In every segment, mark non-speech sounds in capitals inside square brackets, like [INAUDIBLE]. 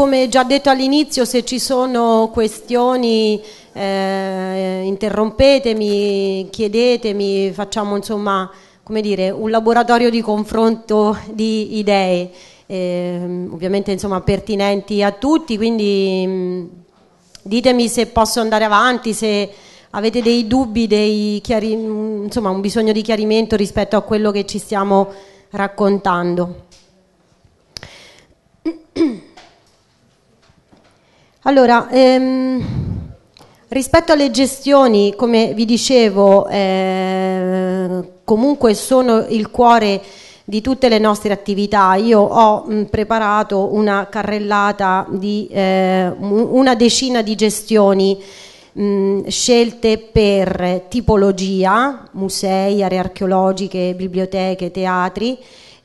come già detto all'inizio, se ci sono questioni eh, interrompetemi, chiedetemi, facciamo insomma come dire, un laboratorio di confronto di idee, eh, ovviamente insomma pertinenti a tutti, quindi mh, mm, ditemi se posso andare avanti, se avete dei dubbi, dei chiari, mm, insomma un bisogno di chiarimento rispetto a quello che ci stiamo raccontando. [CLEARS THROAT] Allora, ehm, rispetto alle gestioni, come vi dicevo, eh, comunque sono il cuore di tutte le nostre attività. Io ho mh, mm, preparato una carrellata di eh, una decina di gestioni mh, mm, scelte per tipologia, musei, aree archeologiche, biblioteche, teatri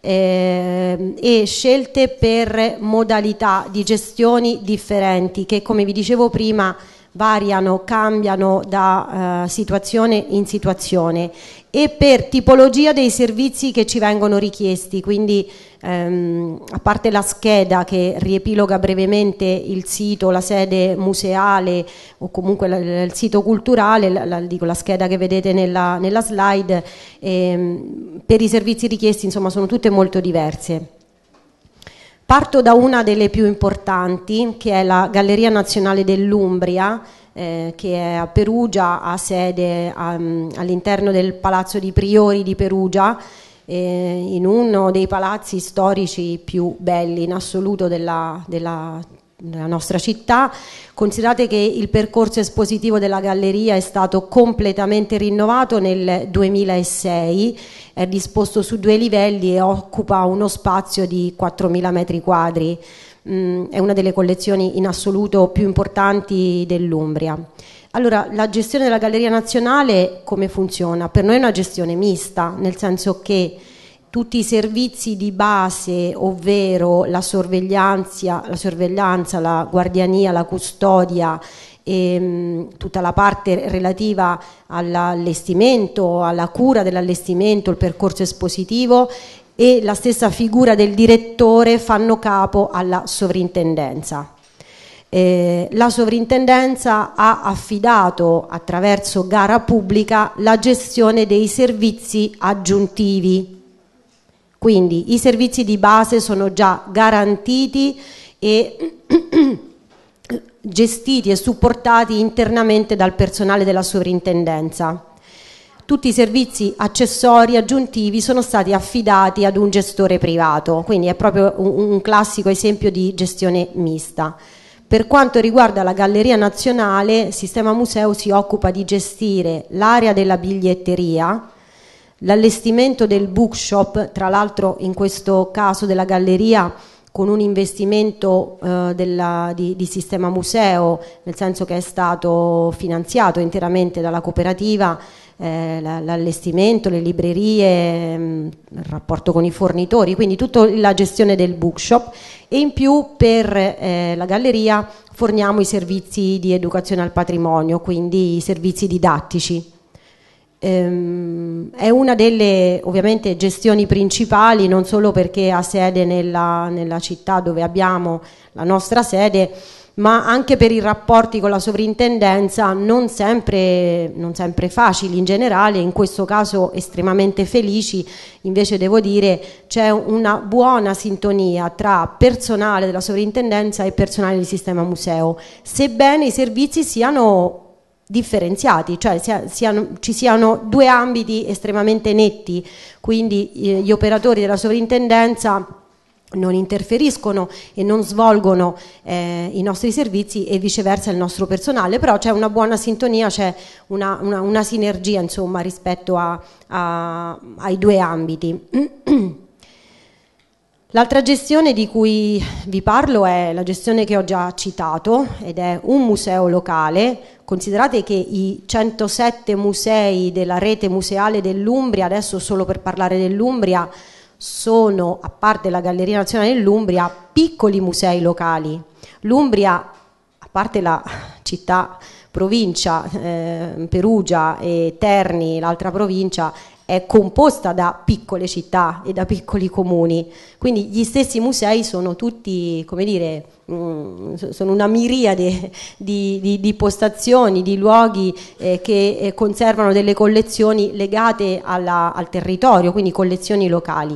eh, e scelte per modalità di gestioni differenti che come vi dicevo prima variano, cambiano da eh, situazione in situazione e per tipologia dei servizi che ci vengono richiesti, quindi ehm, a parte la scheda che riepiloga brevemente il sito, la sede museale o comunque la, il sito culturale, la, la, dico, la, scheda che vedete nella, nella slide, ehm, per i servizi richiesti insomma sono tutte molto diverse. Parto da una delle più importanti, che è la Galleria Nazionale dell'Umbria, eh, che è a Perugia, ha sede um, all'interno del Palazzo di Priori di Perugia, eh, in uno dei palazzi storici più belli in assoluto della, della nella nostra città. Considerate che il percorso espositivo della galleria è stato completamente rinnovato nel 2006, è disposto su due livelli e occupa uno spazio di 4.000 metri quadri. Mm, è una delle collezioni in assoluto più importanti dell'Umbria. Allora, la gestione della Galleria Nazionale come funziona? Per noi è una gestione mista, nel senso che tutti i servizi di base, ovvero la sorveglianza, la, sorveglianza, la guardiania, la custodia e ehm, tutta la parte relativa all'allestimento, alla cura dell'allestimento, il percorso espositivo e la stessa figura del direttore fanno capo alla sovrintendenza. Eh, la sovrintendenza ha affidato attraverso gara pubblica la gestione dei servizi aggiuntivi quindi i servizi di base sono già garantiti e [CLEARS THROAT] gestiti e supportati internamente dal personale della sovrintendenza. Tutti i servizi accessori e aggiuntivi sono stati affidati ad un gestore privato, quindi è proprio un, un classico esempio di gestione mista. Per quanto riguarda la Galleria Nazionale, Sistema Museo si occupa di gestire l'area della biglietteria, L'allestimento del bookshop, tra l'altro in questo caso della galleria, con un investimento eh, della, di, di, sistema museo, nel senso che è stato finanziato interamente dalla cooperativa, eh, l'allestimento, le librerie, mh, mm, il rapporto con i fornitori, quindi tutta la gestione del bookshop e in più per eh, la galleria forniamo i servizi di educazione al patrimonio, quindi i servizi didattici Ehm, è una delle ovviamente gestioni principali, non solo perché ha sede nella, nella città dove abbiamo la nostra sede, ma anche per i rapporti con la sovrintendenza non sempre, non sempre, facili in generale, in questo caso estremamente felici, invece devo dire c'è una buona sintonia tra personale della sovrintendenza e personale del sistema museo, sebbene i servizi siano differenziati, cioè sia, siano, ci siano due ambiti estremamente netti, quindi eh, gli operatori della sovrintendenza non interferiscono e non svolgono eh, i nostri servizi e viceversa il nostro personale, però c'è una buona sintonia, c'è una, una, una sinergia insomma, rispetto a, a, ai due ambiti. [CLEARS THROAT] L'altra gestione di cui vi parlo è la gestione che ho già citato ed è un museo locale. Considerate che i 107 musei della rete museale dell'Umbria, adesso solo per parlare dell'Umbria, sono, a parte la Galleria Nazionale dell'Umbria, piccoli musei locali. L'Umbria, a parte la città provincia, eh, Perugia e Terni, l'altra provincia, è composta da piccole città e da piccoli comuni, quindi gli stessi musei sono tutti, come dire, mm, sono una miriade di, di, di postazioni, di luoghi eh, che eh, conservano delle collezioni legate alla, al territorio, quindi collezioni locali.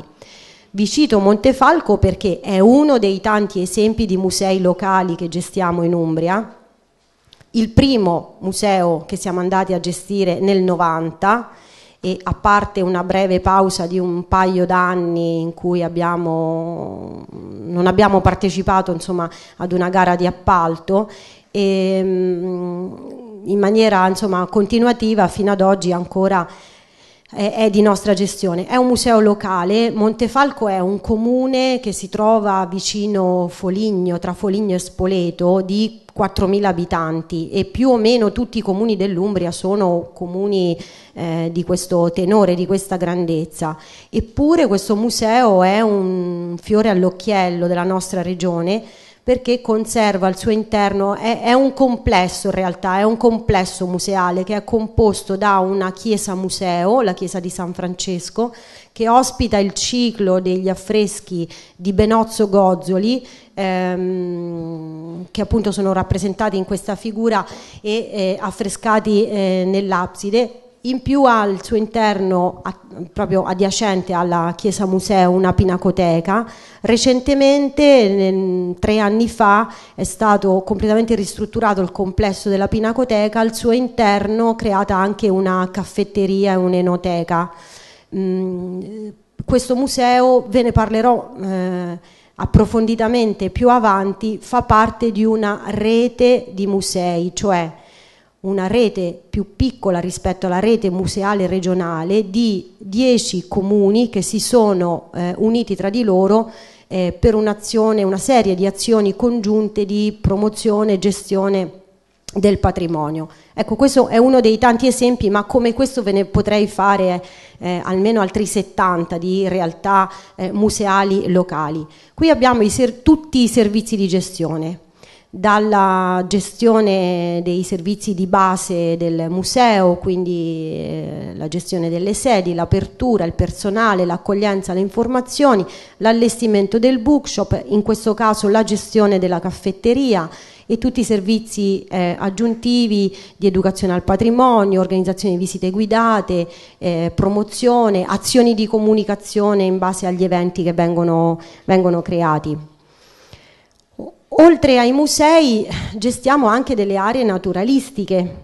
Vi cito Montefalco perché è uno dei tanti esempi di musei locali che gestiamo in Umbria. Il primo museo che siamo andati a gestire nel 90 e a parte una breve pausa di un paio d'anni in cui abbiamo, non abbiamo partecipato insomma, ad una gara di appalto, e, ehm, in maniera insomma, continuativa fino ad oggi ancora è di nostra gestione. È un museo locale, Montefalco è un comune che si trova vicino Foligno, tra Foligno e Spoleto, di 4.000 abitanti e più o meno tutti i comuni dell'Umbria sono comuni eh, di questo tenore, di questa grandezza. Eppure questo museo è un fiore all'occhiello della nostra regione perché conserva al suo interno, è, è, un complesso in realtà, è un complesso museale che è composto da una chiesa museo, la chiesa di San Francesco, che ospita il ciclo degli affreschi di Benozzo Gozzoli, ehm, che appunto sono rappresentati in questa figura e eh, affrescati eh, nell'abside. In più al suo interno, a, proprio adiacente alla chiesa museo, una pinacoteca. Recentemente, tre anni fa, è stato completamente ristrutturato il complesso della pinacoteca, al suo interno creata anche una caffetteria e un'enoteca. Mm, questo museo ve ne parlerò. Eh, approfonditamente più avanti, fa parte di una rete di musei, cioè una rete più piccola rispetto alla rete museale regionale di dieci comuni che si sono eh, uniti tra di loro eh, per un'azione, una serie di azioni congiunte di promozione e gestione del patrimonio. Ecco, questo è uno dei tanti esempi, ma come questo ve ne potrei fare eh, almeno altri 70 di realtà eh, museali locali. Qui abbiamo i tutti i servizi di gestione, dalla gestione dei servizi di base del museo, quindi eh, la gestione delle sedi, l'apertura, il personale, l'accoglienza, le informazioni, l'allestimento del bookshop, in questo caso la gestione della caffetteria, e tutti i servizi eh, aggiuntivi di educazione al patrimonio, organizzazione di visite guidate, eh, promozione, azioni di comunicazione in base agli eventi che vengono, vengono creati. Oltre ai musei gestiamo anche delle aree naturalistiche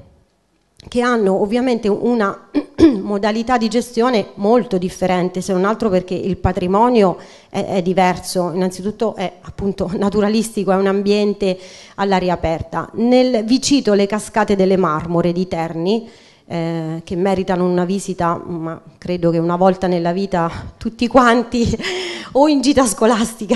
che hanno ovviamente una [CLEARS THROAT] modalità di gestione molto differente, se non altro perché il patrimonio è, è diverso, innanzitutto è appunto [LAUGHS] naturalistico, è un ambiente all'aria aperta. Nel, vi cito le cascate delle marmore di Terni, eh, che meritano una visita, ma credo che una volta nella vita tutti quanti, [LAUGHS] o in gita scolastica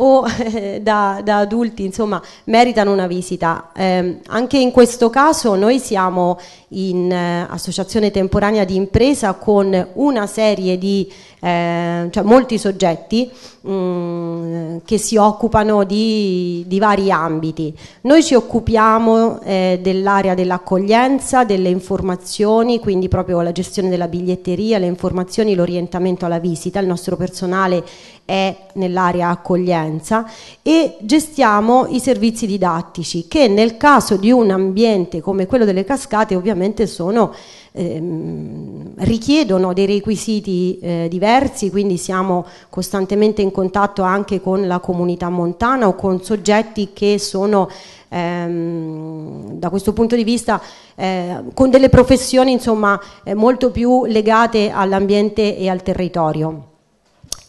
o eh, da, da, adulti, insomma, meritano una visita. Eh, anche in questo caso noi siamo in eh, associazione temporanea di impresa con una serie di, eh, cioè molti soggetti mh, mm, che si occupano di, di, vari ambiti. Noi ci occupiamo eh, dell'area dell'accoglienza, delle informazioni, quindi proprio la gestione della biglietteria, le informazioni, l'orientamento alla visita, il nostro personale è nell'area accoglienza e gestiamo i servizi didattici che nel caso di un ambiente come quello delle cascate ovviamente sono, ehm, richiedono dei requisiti eh, diversi, quindi siamo costantemente in contatto anche con la comunità montana o con soggetti che sono ehm, da questo punto di vista eh, con delle professioni insomma eh, molto più legate all'ambiente e al territorio.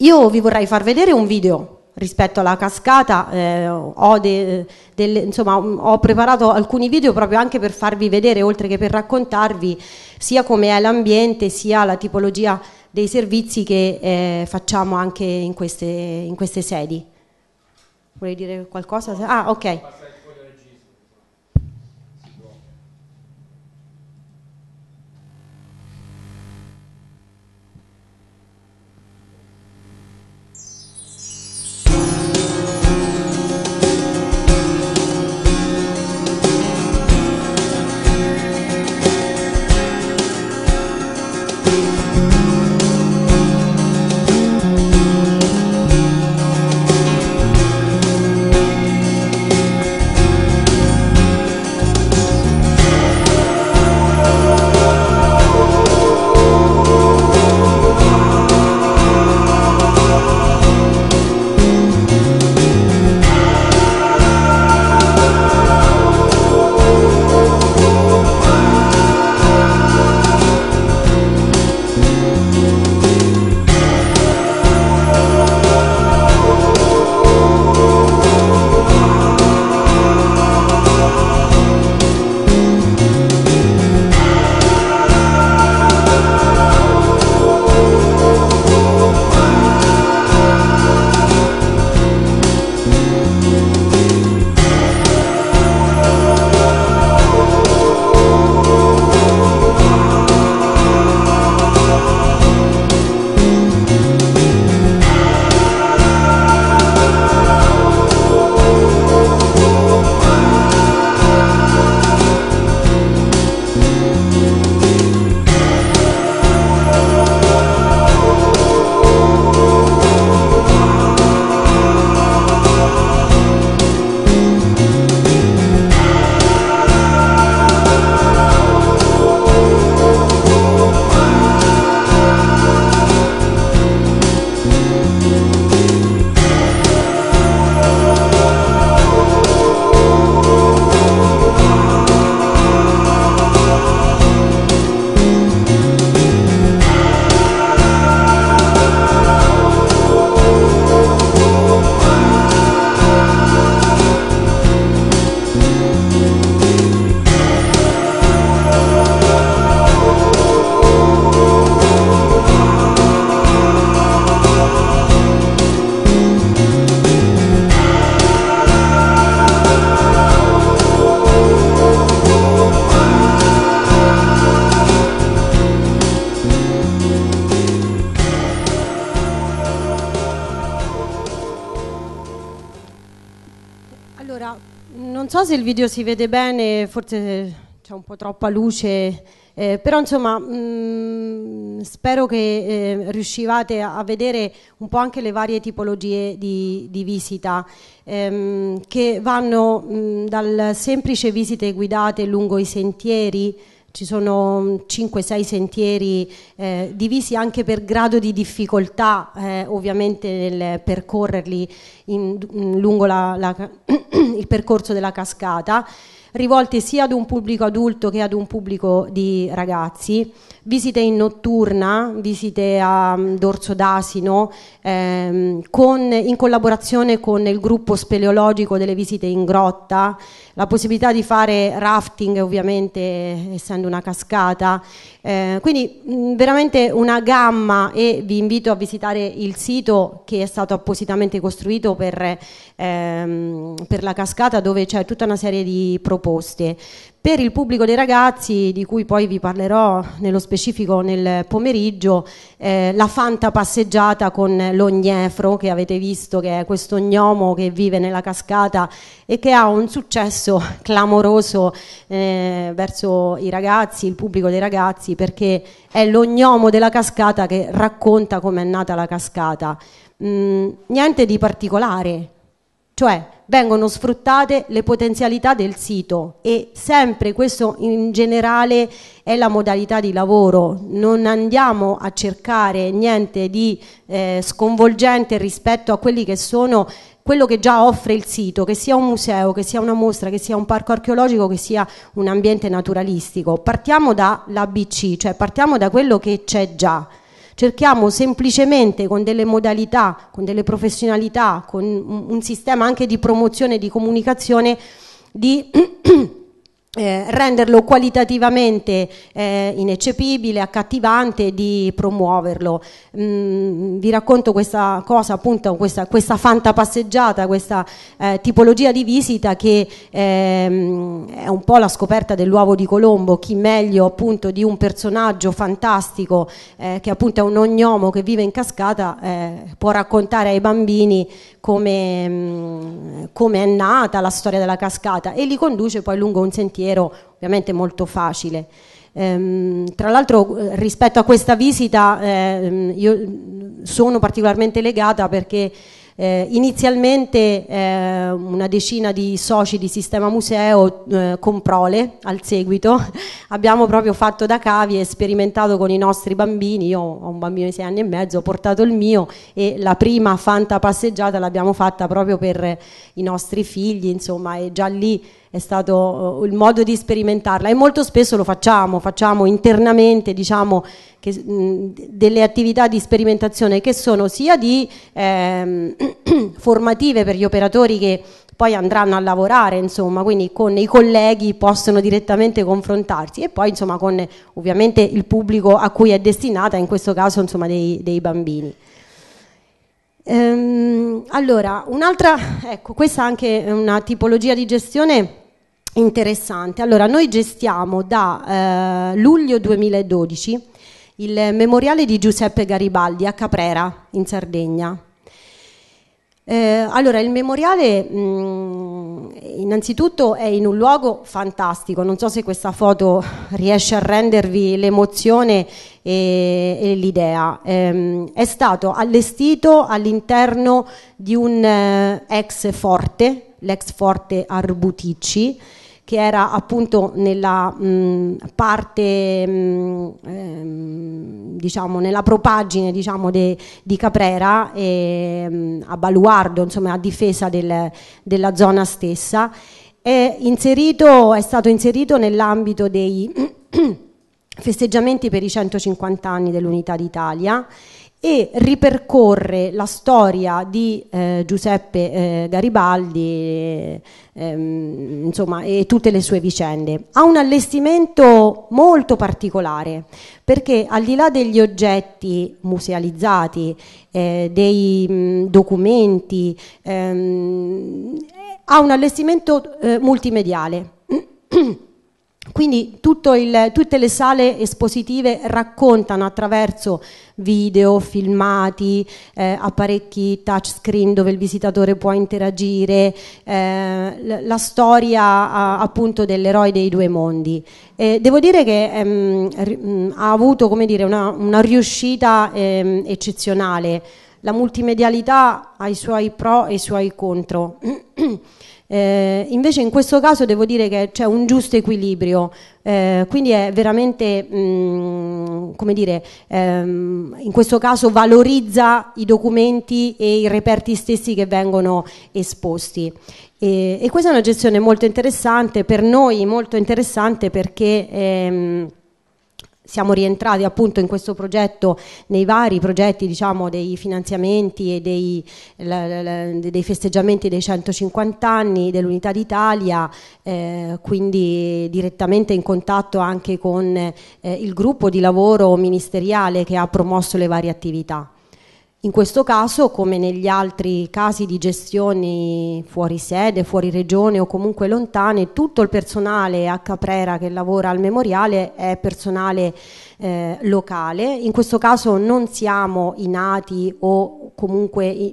Io vi vorrei far vedere un video rispetto alla cascata, eh, ho, de, delle, insomma, ho, preparato alcuni video proprio anche per farvi vedere, oltre che per raccontarvi sia come è l'ambiente, sia la tipologia dei servizi che eh, facciamo anche in queste, in queste sedi. Vuoi dire qualcosa? Ah, ok. se il video si vede bene, forse c'è un po' troppa luce, eh, però insomma mh, mm, spero che eh, riuscivate a vedere un po' anche le varie tipologie di, di visita ehm, che vanno mh, mm, dal semplice visite guidate lungo i sentieri, ci sono 5-6 mm, sentieri eh, divisi anche per grado di difficoltà eh, ovviamente nel percorrerli in, in mm, lungo la, la, [CLEARS THROAT] il percorso della cascata rivolte sia ad un pubblico adulto che ad un pubblico di ragazzi visite in notturna, visite a mm, dorso d'asino, ehm, in collaborazione con il gruppo speleologico delle visite in grotta, la possibilità di fare rafting ovviamente essendo una cascata, eh, quindi mh, mm, veramente una gamma e vi invito a visitare il sito che è stato appositamente costruito per, ehm, per la cascata dove c'è tutta una serie di proposte. Per il pubblico dei ragazzi, di cui poi vi parlerò nello specifico nel pomeriggio, eh, la fanta passeggiata con l'ognefro che avete visto, che è questo gnomo che vive nella cascata e che ha un successo clamoroso eh, verso i ragazzi, il pubblico dei ragazzi, perché è l'ognomo della cascata che racconta com'è nata la cascata. Mm, niente di particolare, cioè vengono sfruttate le potenzialità del sito e sempre questo in generale è la modalità di lavoro, non andiamo a cercare niente di eh, sconvolgente rispetto a quelli che sono quello che già offre il sito, che sia un museo, che sia una mostra, che sia un parco archeologico, che sia un ambiente naturalistico. Partiamo dall'ABC, cioè partiamo da quello che c'è già cerchiamo semplicemente con delle modalità, con delle professionalità, con un sistema anche di promozione e di comunicazione di [CLEARS THROAT] eh, renderlo qualitativamente eh, ineccepibile, accattivante di promuoverlo. Mm, vi racconto questa cosa, appunto, questa, questa fantapasseggiata, questa eh, tipologia di visita che ehm, è un po' la scoperta dell'uovo di Colombo, chi meglio appunto di un personaggio fantastico eh, che appunto è un ognomo che vive in cascata eh, può raccontare ai bambini come, mh, mm, come è nata la storia della cascata e li conduce poi lungo un sentiero sentiero ovviamente molto facile. Ehm, tra l'altro eh, rispetto a questa visita eh, io mm, sono particolarmente legata perché eh, inizialmente eh, una decina di soci di Sistema Museo eh, con prole al seguito, [LAUGHS] abbiamo proprio fatto da cavi e sperimentato con i nostri bambini, io ho un bambino di sei anni e mezzo, ho portato il mio e la prima fanta passeggiata l'abbiamo fatta proprio per i nostri figli, insomma, e già lì è stato eh, il modo di sperimentarla e molto spesso lo facciamo, facciamo internamente diciamo che, delle attività di sperimentazione che sono sia di ehm, [CLEARS THROAT] formative per gli operatori che poi andranno a lavorare, insomma, quindi con i colleghi possono direttamente confrontarsi e poi insomma con ovviamente il pubblico a cui è destinata, in questo caso insomma dei, dei bambini. Ehm, allora, un'altra, ecco, questa anche è una tipologia di gestione interessante. Allora, noi gestiamo da eh, luglio 2012 il memoriale di Giuseppe Garibaldi a Caprera, in Sardegna. Eh, allora, il memoriale mh, mm, innanzitutto è in un luogo fantastico, non so se questa foto riesce a rendervi l'emozione e, e l'idea. Eh, è stato allestito all'interno di un eh, ex forte, l'ex forte Arbuticci, che era appunto nella mh, parte, mh, ehm, diciamo, nella propagine diciamo, de, di Caprera, e, mh, a baluardo, insomma, a difesa del, della zona stessa. È, inserito, è stato inserito nell'ambito dei [CLEARS THROAT] festeggiamenti per i 150 anni dell'Unità d'Italia e ripercorre la storia di eh, Giuseppe eh, Garibaldi eh, ehm, insomma, e tutte le sue vicende. Ha un allestimento molto particolare perché al di là degli oggetti musealizzati, eh, dei mh, mm, documenti, ehm, ha un allestimento eh, multimediale. [CLEARS THROAT] Quindi il, tutte le sale espositive raccontano attraverso video, filmati, eh, apparecchi touchscreen dove il visitatore può interagire, eh, la storia appunto dell'eroe dei due mondi. Eh, devo dire che ehm, mm, ha avuto dire, una, una, riuscita ehm, eccezionale. La multimedialità ha i suoi pro e i suoi contro. [CLEARS THROAT] Eh, invece in questo caso devo dire che c'è un giusto equilibrio, eh, quindi è veramente, mh, mm, come dire, ehm, in questo caso valorizza i documenti e i reperti stessi che vengono esposti. E, e questa è una gestione molto interessante, per noi molto interessante perché... Ehm, siamo rientrati appunto in questo progetto, nei vari progetti diciamo, dei finanziamenti e dei, dei, festeggiamenti dei 150 anni dell'Unità d'Italia, eh, quindi direttamente in contatto anche con eh, il gruppo di lavoro ministeriale che ha promosso le varie attività. In questo caso, come negli altri casi di gestioni fuori sede, fuori regione o comunque lontane, tutto il personale a Caprera che lavora al memoriale è personale eh, locale. In questo caso non siamo inati o comunque in,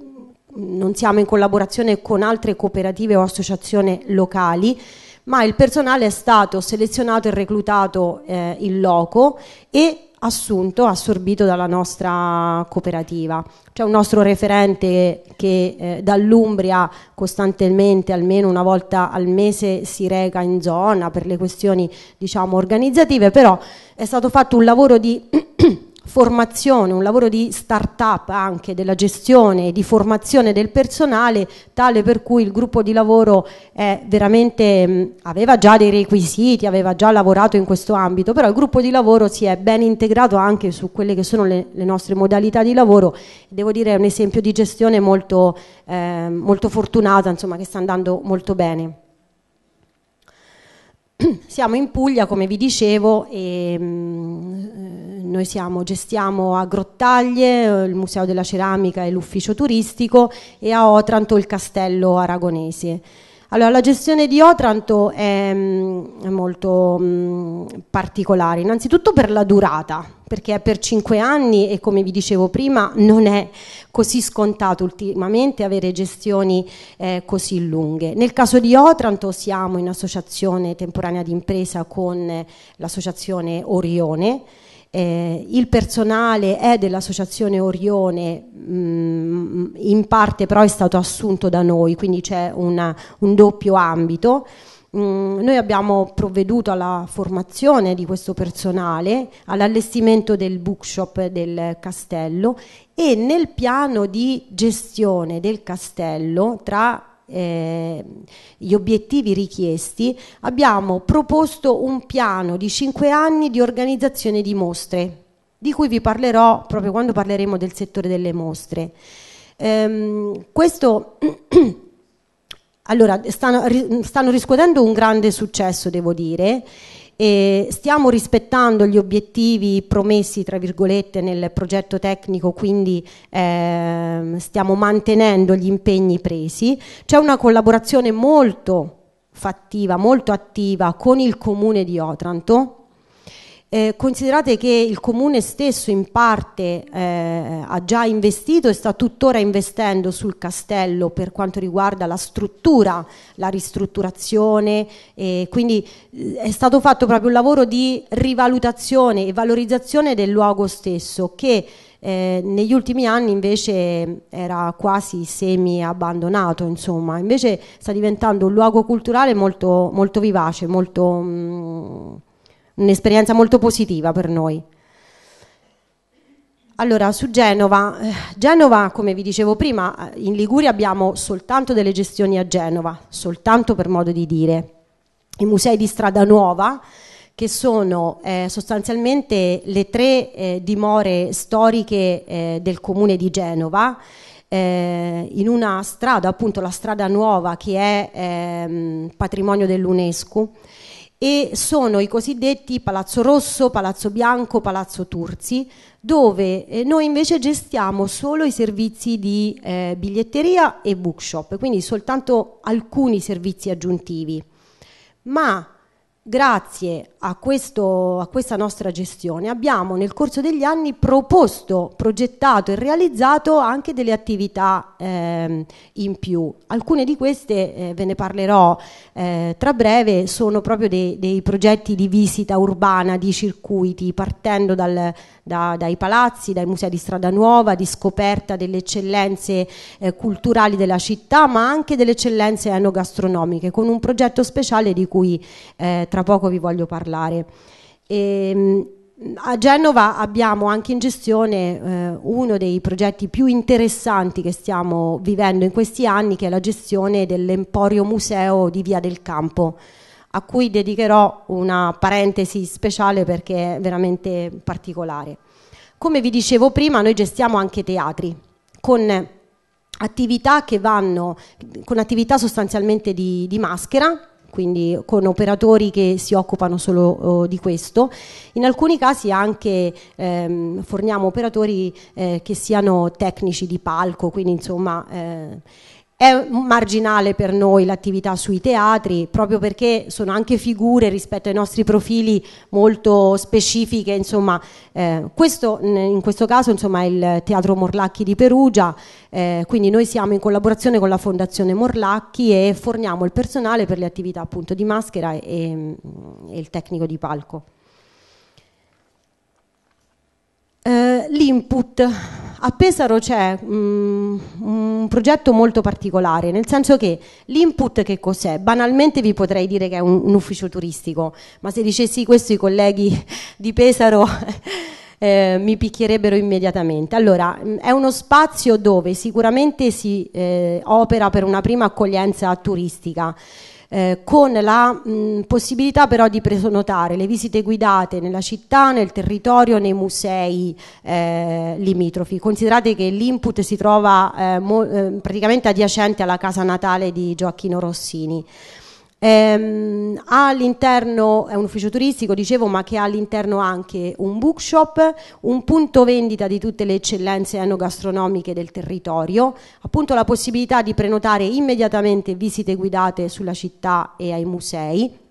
non siamo in collaborazione con altre cooperative o associazioni locali, ma il personale è stato selezionato e reclutato eh, in loco e assunto, assorbito dalla nostra cooperativa. C'è un nostro referente che eh, dall'Umbria costantemente, almeno una volta al mese, si reca in zona per le questioni diciamo, organizzative, però è stato fatto un lavoro di [CLEARS THROAT] formazione, un lavoro di start-up anche della gestione e di formazione del personale, tale per cui il gruppo di lavoro mh, mm, aveva già dei requisiti, aveva già lavorato in questo ambito, però il gruppo di lavoro si è ben integrato anche su quelle che sono le, le nostre modalità di lavoro, devo dire è un esempio di gestione molto, eh, molto fortunata, insomma, che sta andando molto bene. [CLEARS THROAT] Siamo in Puglia, come vi dicevo, e mm, eh, noi siamo, gestiamo a Grottaglie eh, il Museo della Ceramica e l'ufficio turistico e a Otranto il Castello Aragonese. Allora, la gestione di Otranto è, mm, è molto mh, mm, particolare, innanzitutto per la durata, perché è per cinque anni e come vi dicevo prima non è così scontato ultimamente avere gestioni eh, così lunghe. Nel caso di Otranto siamo in associazione temporanea d'impresa con eh, l'associazione Orione, eh, il personale è dell'associazione Orione, mh, mm, in parte però è stato assunto da noi, quindi c'è una, un doppio ambito. Mm, noi abbiamo provveduto alla formazione di questo personale, all'allestimento del bookshop del castello e nel piano di gestione del castello tra eh, gli obiettivi richiesti, abbiamo proposto un piano di 5 anni di organizzazione di mostre, di cui vi parlerò proprio quando parleremo del settore delle mostre. Ehm, questo [CLEARS THROAT] allora, stanno, stanno riscuotendo un grande successo, devo dire, e stiamo rispettando gli obiettivi promessi tra virgolette nel progetto tecnico, quindi eh, stiamo mantenendo gli impegni presi. C'è una collaborazione molto fattiva, molto attiva con il comune di Otranto, eh, considerate che il comune stesso in parte eh, ha già investito e sta tuttora investendo sul castello per quanto riguarda la struttura, la ristrutturazione, e quindi eh, è stato fatto proprio un lavoro di rivalutazione e valorizzazione del luogo stesso che eh, negli ultimi anni invece era quasi semi abbandonato, insomma, invece sta diventando un luogo culturale molto, molto vivace, molto... Mh, mm, un'esperienza molto positiva per noi. Allora, su Genova, eh, Genova, come vi dicevo prima, eh, in Liguria abbiamo soltanto delle gestioni a Genova, soltanto per modo di dire. I musei di Strada Nuova, che sono eh, sostanzialmente le tre eh, dimore storiche eh, del comune di Genova, eh, in una strada, appunto la Strada Nuova, che è ehm, patrimonio dell'UNESCO e sono i cosiddetti Palazzo Rosso, Palazzo Bianco, Palazzo Turzi, dove eh, noi invece gestiamo solo i servizi di eh, biglietteria e bookshop, quindi soltanto alcuni servizi aggiuntivi. Ma grazie a, questo, a, questa nostra gestione abbiamo nel corso degli anni proposto, progettato e realizzato anche delle attività eh, in più. Alcune di queste, eh, ve ne parlerò eh, tra breve, sono proprio dei, dei, progetti di visita urbana, di circuiti, partendo dal, da, dai palazzi, dai musei di strada nuova, di scoperta delle eccellenze eh, culturali della città, ma anche delle eccellenze enogastronomiche, con un progetto speciale di cui eh, tra poco vi voglio parlare parlare. E, ehm, a Genova abbiamo anche in gestione eh, uno dei progetti più interessanti che stiamo vivendo in questi anni, che è la gestione dell'Emporio Museo di Via del Campo, a cui dedicherò una parentesi speciale perché è veramente particolare. Come vi dicevo prima, noi gestiamo anche teatri con attività, vanno, con attività sostanzialmente di, di maschera, quindi con operatori che si occupano solo eh, di questo. In alcuni casi anche ehm, forniamo operatori eh, che siano tecnici di palco, quindi insomma... Eh, è marginale per noi l'attività sui teatri, proprio perché sono anche figure rispetto ai nostri profili molto specifiche. Insomma, eh, questo, in questo caso insomma, è il Teatro Morlacchi di Perugia, eh, quindi noi siamo in collaborazione con la Fondazione Morlacchi e forniamo il personale per le attività appunto di maschera e, e il tecnico di palco. Eh, l'input. A Pesaro c'è um, un progetto molto particolare, nel senso che l'input che cos'è? Banalmente vi potrei dire che è un, un ufficio turistico, ma se dicessi questo i colleghi di Pesaro eh, mi picchierebbero immediatamente. Allora, mm, è uno spazio dove sicuramente si eh, opera per una prima accoglienza turistica. Eh, con la mh, mm, possibilità però di prenotare le visite guidate nella città, nel territorio, nei musei eh, limitrofi. Considerate che l'input si trova eh, mo, eh, praticamente adiacente alla casa natale di Gioacchino Rossini. Ehm, all'interno è un ufficio turistico, dicevo, ma che ha all'interno anche un bookshop, un punto vendita di tutte le eccellenze enogastronomiche del territorio, appunto la possibilità di prenotare immediatamente visite guidate sulla città e ai musei.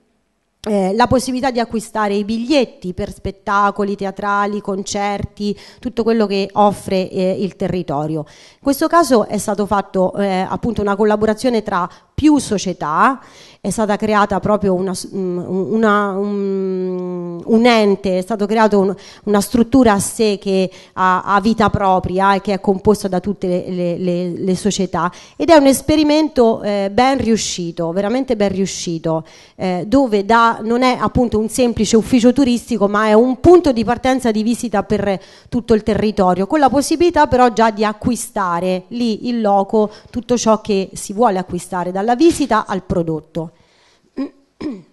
Eh, la possibilità di acquistare i biglietti per spettacoli teatrali, concerti, tutto quello che offre eh, il territorio. In questo caso è stata fatta eh, appunto una collaborazione tra più società è stata creata proprio una, mm, una, un, un, ente, è stata creata un, una struttura a sé che ha, ha, vita propria e che è composta da tutte le, le, le, le società ed è un esperimento eh, ben riuscito, veramente ben riuscito, eh, dove da, non è appunto un semplice ufficio turistico ma è un punto di partenza di visita per tutto il territorio, con la possibilità però già di acquistare lì in loco tutto ciò che si vuole acquistare, dalla visita al prodotto. [CLEARS THROAT]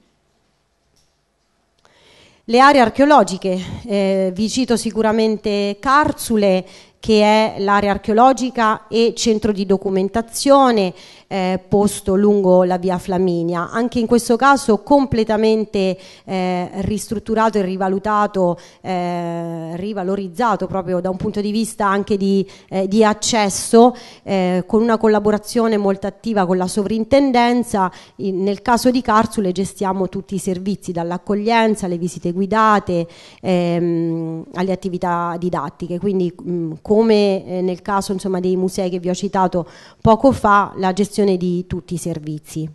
Le aree archeologiche, eh, vi cito sicuramente Carzule, che è l'area archeologica e centro di documentazione, eh, posto lungo la via Flaminia. Anche in questo caso completamente eh, ristrutturato e rivalutato, eh, rivalorizzato proprio da un punto di vista anche di, eh, di accesso, eh, con una collaborazione molto attiva con la sovrintendenza. In, nel caso di Carzule gestiamo tutti i servizi, dall'accoglienza alle visite guidate, ehm, alle attività didattiche. Quindi mh, mm, come eh, nel caso insomma, dei musei che vi ho citato poco fa, la gestione gestione di tutti i servizi.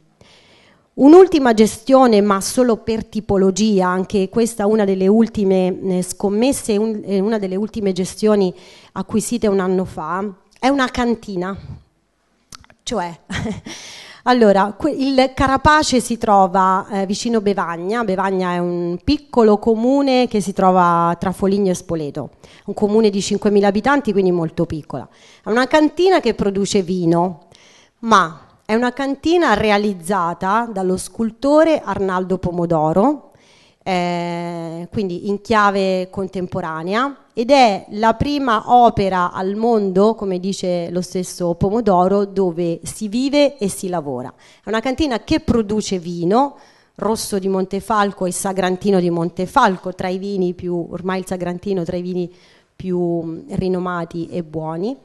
Un'ultima gestione, ma solo per tipologia, anche questa è una delle ultime eh, scommesse, eh, una delle ultime gestioni acquisite un anno fa, è una cantina. Cioè, [LAUGHS] allora, il Carapace si trova eh, vicino Bevagna, Bevagna è un piccolo comune che si trova tra Foligno e Spoleto, un comune di 5.000 abitanti, quindi molto piccola. È una cantina che produce vino, ma è una cantina realizzata dallo scultore Arnaldo Pomodoro, eh, quindi in chiave contemporanea, ed è la prima opera al mondo, come dice lo stesso Pomodoro, dove si vive e si lavora. È una cantina che produce vino, Rosso di Montefalco e Sagrantino di Montefalco, tra i vini più, ormai il Sagrantino tra i vini più mm, rinomati e buoni.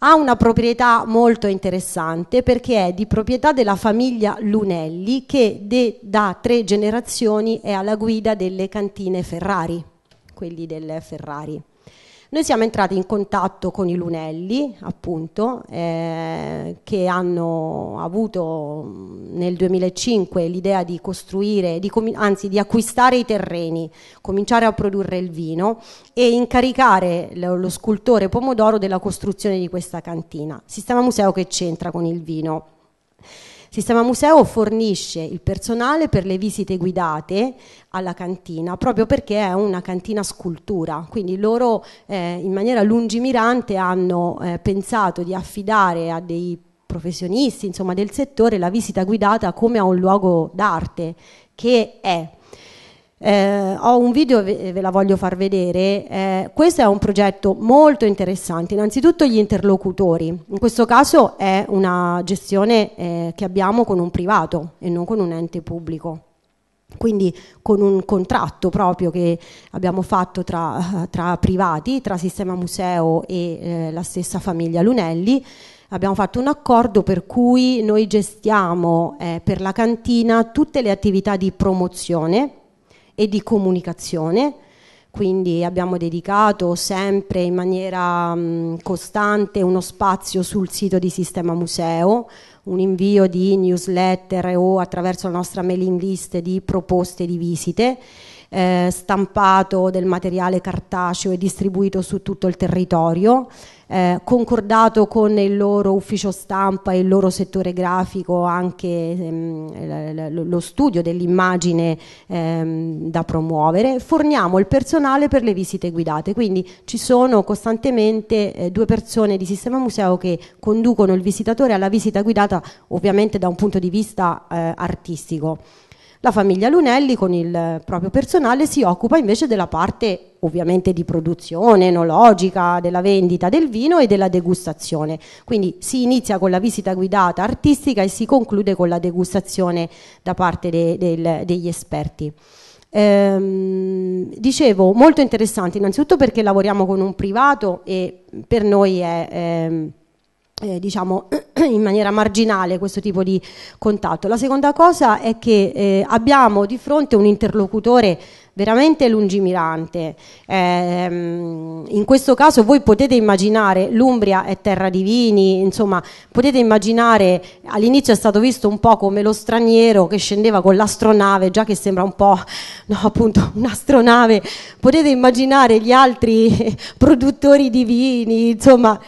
Ha una proprietà molto interessante perché è di proprietà della famiglia Lunelli che de, da tre generazioni è alla guida delle cantine Ferrari, quelli del Ferrari. Noi siamo entrati in contatto con i Lunelli, appunto, eh, che hanno avuto nel 2005 l'idea di costruire, di anzi di acquistare i terreni, cominciare a produrre il vino e incaricare lo, lo scultore Pomodoro della costruzione di questa cantina. Sistema museo che c'entra con il vino. Sistema Museo fornisce il personale per le visite guidate alla cantina, proprio perché è una cantina scultura, quindi loro eh, in maniera lungimirante hanno eh, pensato di affidare a dei professionisti insomma, del settore la visita guidata come a un luogo d'arte che è eh, ho un video, ve, ve, la voglio far vedere. Eh, questo è un progetto molto interessante. Innanzitutto gli interlocutori. In questo caso è una gestione eh, che abbiamo con un privato e non con un ente pubblico. Quindi con un contratto proprio che abbiamo fatto tra, tra privati, tra Sistema Museo e eh, la stessa famiglia Lunelli, abbiamo fatto un accordo per cui noi gestiamo eh, per la cantina tutte le attività di promozione e di comunicazione, quindi abbiamo dedicato sempre in maniera mh, mm, costante uno spazio sul sito di Sistema Museo, un invio di newsletter o attraverso la nostra mailing list di proposte di visite, eh, stampato del materiale cartaceo e distribuito su tutto il territorio eh, concordato con il loro ufficio stampa e il loro settore grafico anche ehm, lo studio dell'immagine ehm, da promuovere, forniamo il personale per le visite guidate, quindi ci sono costantemente eh, due persone di Sistema Museo che conducono il visitatore alla visita guidata ovviamente da un punto di vista eh, artistico. La famiglia Lunelli con il proprio personale si occupa invece della parte ovviamente di produzione enologica, della vendita del vino e della degustazione. Quindi si inizia con la visita guidata artistica e si conclude con la degustazione da parte de, del, degli esperti. Ehm, dicevo, molto interessante innanzitutto perché lavoriamo con un privato e per noi è... è ehm, eh, diciamo [CLEARS THROAT] [CLEARS THROAT] in maniera marginale questo tipo di contatto. La seconda cosa è che eh, abbiamo di fronte un interlocutore veramente lungimirante. Eh, in questo caso voi potete immaginare l'Umbria è terra di vini, insomma, potete immaginare all'inizio è stato visto un po' come lo straniero che scendeva con l'astronave, già che sembra un po' [LAUGHS] no, appunto un'astronave. Potete immaginare gli altri [LAUGHS] produttori di vini, insomma,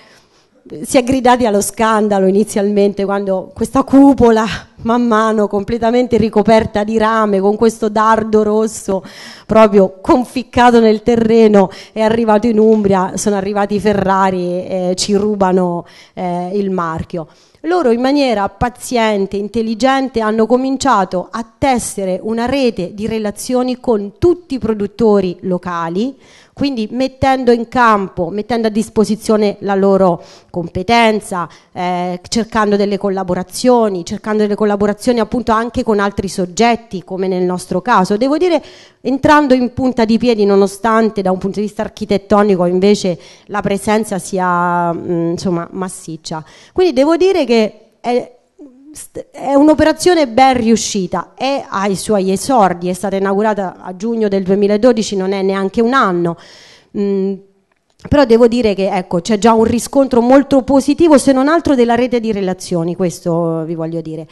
si è gridati allo scandalo inizialmente quando questa cupola man mano completamente ricoperta di rame con questo dardo rosso proprio conficcato nel terreno è arrivato in Umbria, sono arrivati i Ferrari e ci rubano eh, il marchio. Loro in maniera paziente, intelligente hanno cominciato a tessere una rete di relazioni con tutti i produttori locali, quindi mettendo in campo, mettendo a disposizione la loro competenza, eh, cercando delle collaborazioni, cercando delle collaborazioni appunto anche con altri soggetti come nel nostro caso. Devo dire entrando in punta di piedi nonostante da un punto di vista architettonico invece la presenza sia mh, mm, insomma massiccia. Quindi devo dire che è, è un'operazione ben riuscita, e ha i suoi esordi, è stata inaugurata a giugno del 2012, non è neanche un anno. Mm, però devo dire che ecco, c'è già un riscontro molto positivo, se non altro della rete di relazioni, questo vi voglio dire.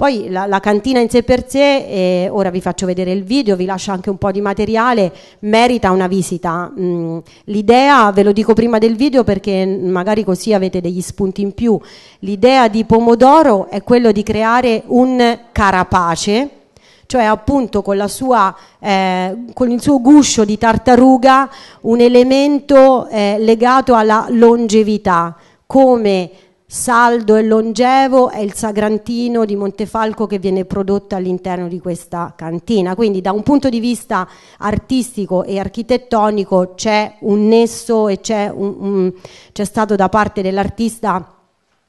Poi la, la cantina in sé per sé, eh, ora vi faccio vedere il video, vi lascio anche un po' di materiale, merita una visita. Mm, l'idea, ve lo dico prima del video perché magari così avete degli spunti in più, l'idea di Pomodoro è quello di creare un carapace, cioè appunto con, sua, eh, con, il suo guscio di tartaruga un elemento eh, legato alla longevità, come saldo e longevo è il sagrantino di Montefalco che viene prodotto all'interno di questa cantina. Quindi da un punto di vista artistico e architettonico c'è un nesso e c'è, stato da parte dell'artista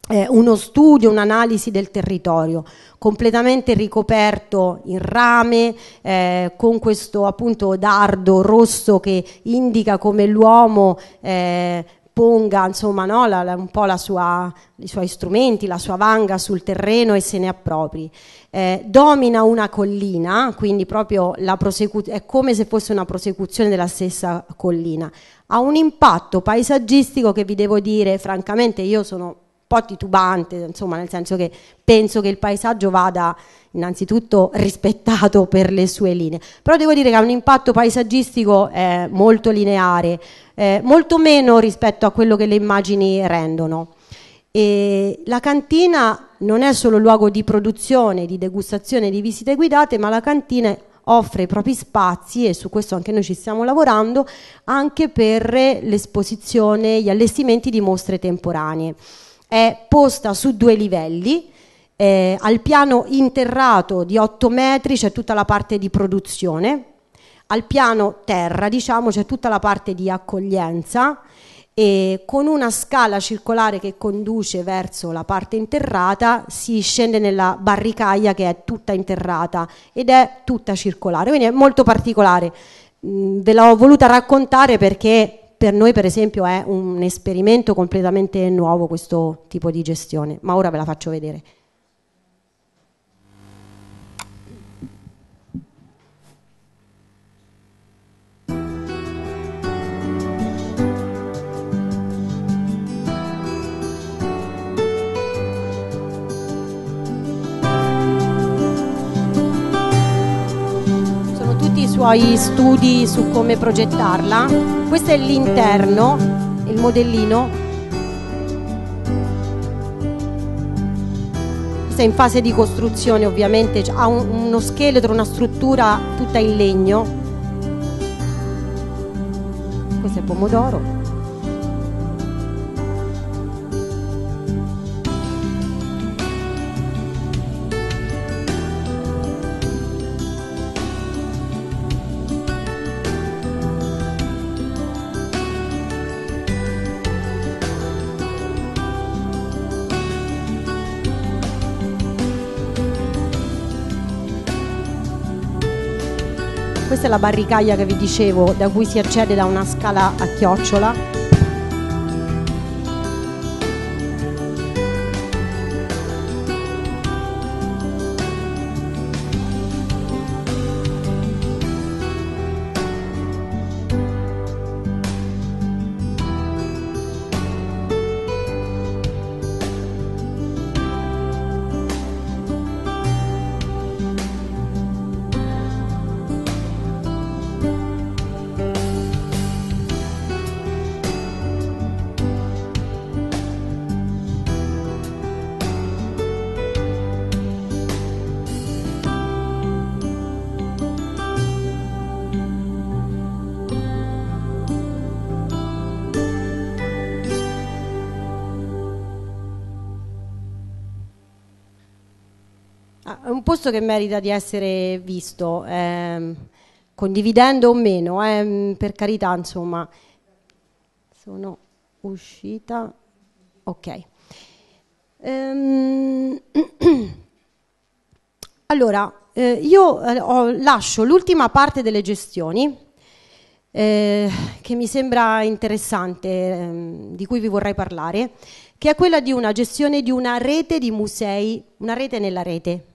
eh, uno studio, un'analisi del territorio completamente ricoperto in rame eh, con questo appunto dardo rosso che indica come l'uomo eh, ponga insomma, no, la, la, un po' sua, i suoi strumenti, la sua vanga sul terreno e se ne appropri. Eh, domina una collina, quindi proprio è come se fosse una prosecuzione della stessa collina. Ha un impatto paesaggistico che vi devo dire, francamente io sono un po' titubante, insomma, nel senso che penso che il paesaggio vada innanzitutto rispettato per le sue linee, però devo dire che ha un impatto paesaggistico eh, molto lineare, eh, molto meno rispetto a quello che le immagini rendono. E la cantina non è solo luogo di produzione, di degustazione, di visite guidate, ma la cantina offre i propri spazi e su questo anche noi ci stiamo lavorando anche per l'esposizione, gli allestimenti di mostre temporanee. È posta su due livelli, eh, al piano interrato di 8 metri c'è tutta la parte di produzione, al piano terra diciamo c'è tutta la parte di accoglienza e con una scala circolare che conduce verso la parte interrata si scende nella barricaia che è tutta interrata ed è tutta circolare, quindi è molto particolare. Mm, ve l'ho voluta raccontare perché per noi per esempio è un esperimento completamente nuovo questo tipo di gestione, ma ora ve la faccio vedere. suoi studi su come progettarla. Questo è l'interno, il modellino. Questa è in fase di costruzione ovviamente, cioè, ha uno scheletro, una struttura tutta in legno. Questo è pomodoro. la barricaia che vi dicevo da cui si accede da una scala a chiocciola discorso che merita di essere visto, eh, condividendo o meno, eh, per carità, insomma. Sono uscita. Ok. Ehm, [CLEARS THROAT] allora, eh, io eh, ho, lascio l'ultima parte delle gestioni eh, che mi sembra interessante, ehm, di cui vi vorrei parlare, che è quella di una gestione di una rete di musei, una rete nella rete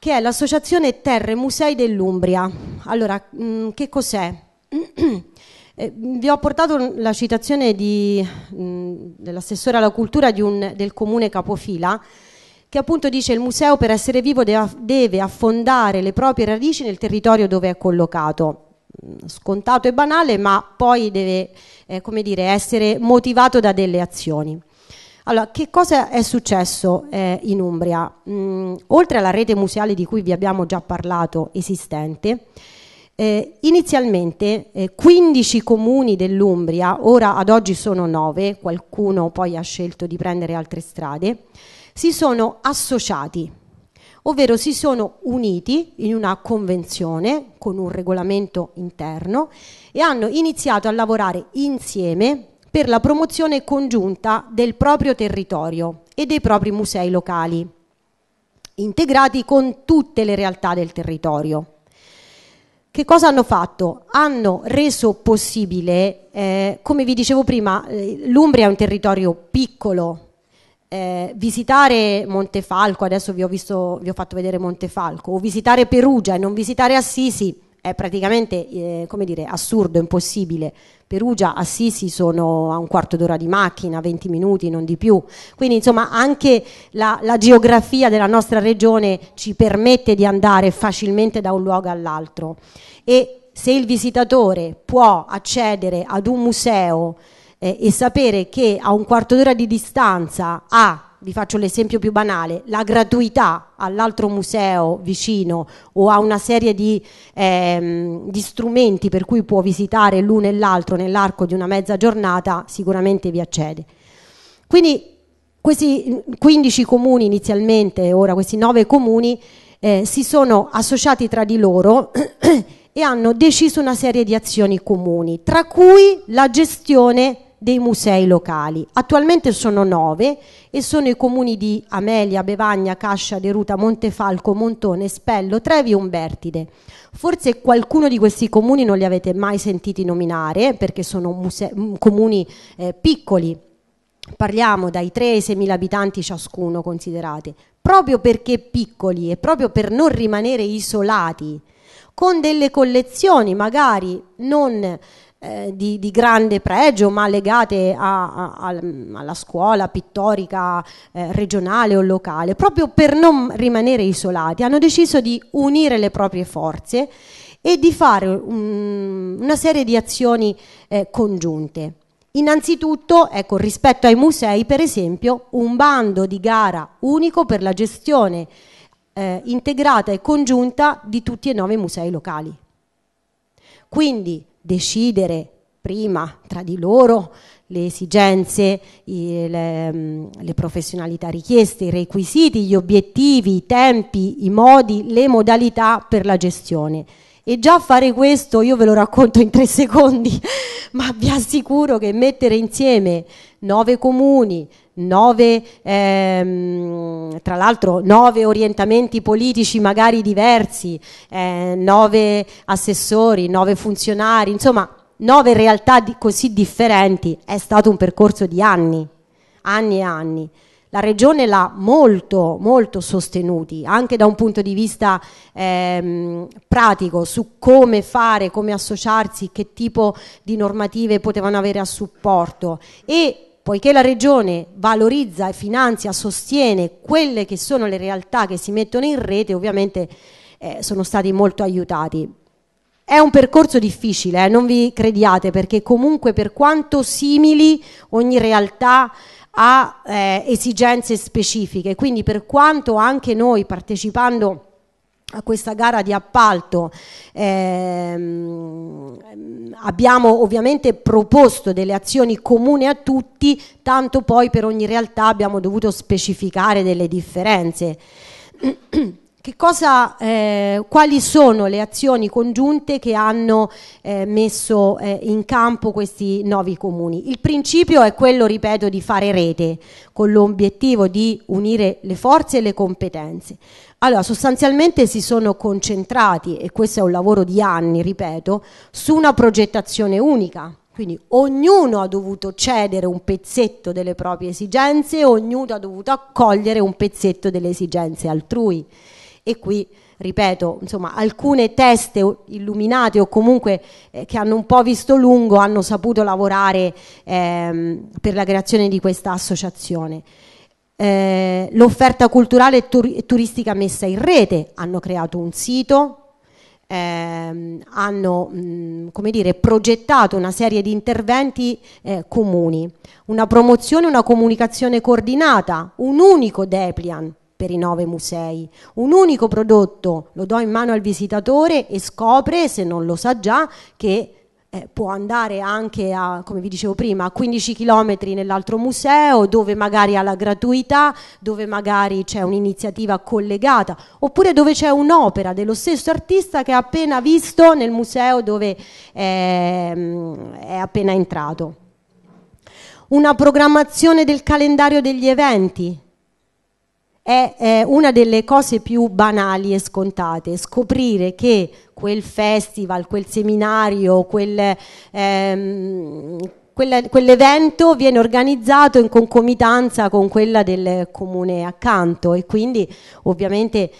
che è l'Associazione Terre Musei dell'Umbria. Allora, mh, mm, che cos'è? [CLEARS THROAT] Eh, vi ho portato la citazione mm, dell'assessore alla cultura un, del comune Capofila, che appunto dice il museo per essere vivo deve affondare le proprie radici nel territorio dove è collocato. Mm, scontato e banale, ma poi deve eh, dire, essere motivato da delle azioni. Allora, che cosa è successo eh, in Umbria? Mm, oltre alla rete museale di cui vi abbiamo già parlato esistente, eh, inizialmente eh, 15 comuni dell'Umbria, ora ad oggi sono 9, qualcuno poi ha scelto di prendere altre strade, si sono associati, ovvero si sono uniti in una convenzione con un regolamento interno e hanno iniziato a lavorare insieme per la promozione congiunta del proprio territorio e dei propri musei locali, integrati con tutte le realtà del territorio. Che cosa hanno fatto? Hanno reso possibile, eh, come vi dicevo prima, eh, l'Umbria è un territorio piccolo, eh, visitare Montefalco, adesso vi ho, visto, vi ho fatto vedere Montefalco, o visitare Perugia e non visitare Assisi, è praticamente eh, come dire, assurdo, impossibile. Perugia, Assisi sono a un quarto d'ora di macchina, 20 minuti, non di più. Quindi insomma anche la, la geografia della nostra regione ci permette di andare facilmente da un luogo all'altro. E se il visitatore può accedere ad un museo eh, e sapere che a un quarto d'ora di distanza ha vi faccio l'esempio più banale, la gratuità all'altro museo vicino o a una serie di, ehm, di strumenti per cui può visitare l'uno e l'altro nell'arco di una mezza giornata, sicuramente vi accede. Quindi questi 15 comuni inizialmente, ora questi 9 comuni, eh, si sono associati tra di loro [CLEARS THROAT] e hanno deciso una serie di azioni comuni, tra cui la gestione dei musei locali. Attualmente sono nove e sono i comuni di Amelia, Bevagna, Cascia, Deruta, Montefalco, Montone, Spello, Trevi e Umbertide. Forse qualcuno di questi comuni non li avete mai sentiti nominare perché sono muse- mm, comuni eh, piccoli. Parliamo dai 3 ai 6 mila abitanti ciascuno, considerate, proprio perché piccoli e proprio per non rimanere isolati, con delle collezioni magari non eh, di, di, grande pregio, ma legate a, a, alla scuola pittorica eh, regionale o locale, proprio per non rimanere isolati, hanno deciso di unire le proprie forze e di fare un, una serie di azioni eh, congiunte. Innanzitutto, ecco, rispetto ai musei, per esempio, un bando di gara unico per la gestione eh, integrata e congiunta di tutti e nove i musei locali. Quindi decidere prima tra di loro le esigenze, le, mm, le, professionalità richieste, i requisiti, gli obiettivi, i tempi, i modi, le modalità per la gestione. E già fare questo, io ve lo racconto in tre secondi, [LAUGHS] ma vi assicuro che mettere insieme nove comuni, nove, ehm, tra l'altro nove orientamenti politici magari diversi, eh, nove assessori, nove funzionari, insomma nove realtà di così differenti, è stato un percorso di anni, anni e anni la Regione l'ha molto, molto sostenuti, anche da un punto di vista ehm, pratico, su come fare, come associarsi, che tipo di normative potevano avere a supporto e poiché la Regione valorizza e finanzia, sostiene quelle che sono le realtà che si mettono in rete, ovviamente eh, sono stati molto aiutati. È un percorso difficile, eh, non vi crediate, perché comunque per quanto simili ogni realtà ha eh, esigenze specifiche. Quindi per quanto anche noi partecipando a questa gara di appalto ehm, abbiamo ovviamente proposto delle azioni comuni a tutti, tanto poi per ogni realtà abbiamo dovuto specificare delle differenze. [CLEARS THROAT] cosa, eh, quali sono le azioni congiunte che hanno eh, messo eh, in campo questi nuovi comuni. Il principio è quello, ripeto, di fare rete con l'obiettivo di unire le forze e le competenze. Allora, sostanzialmente si sono concentrati, e questo è un lavoro di anni, ripeto, su una progettazione unica, quindi ognuno ha dovuto cedere un pezzetto delle proprie esigenze, ognuno ha dovuto accogliere un pezzetto delle esigenze altrui e qui ripeto, insomma, alcune teste illuminate o comunque eh, che hanno un po' visto lungo hanno saputo lavorare ehm, per la creazione di questa associazione. Eh, l'offerta culturale e, tur- turistica messa in rete, hanno creato un sito, ehm, hanno mh, mm, come dire, progettato una serie di interventi eh, comuni, una promozione, una comunicazione coordinata, un unico Deplian per i nove musei. Un unico prodotto lo do in mano al visitatore e scopre, se non lo sa già, che eh, può andare anche a, come vi dicevo prima, a 15 km nell'altro museo, dove magari ha la gratuità, dove magari c'è un'iniziativa collegata, oppure dove c'è un'opera dello stesso artista che ha appena visto nel museo dove è, ehm, è appena entrato. Una programmazione del calendario degli eventi, è eh, una delle cose più banali e scontate, scoprire che quel festival, quel seminario, quel, ehm, quell'evento viene organizzato in concomitanza con quella del comune accanto e quindi ovviamente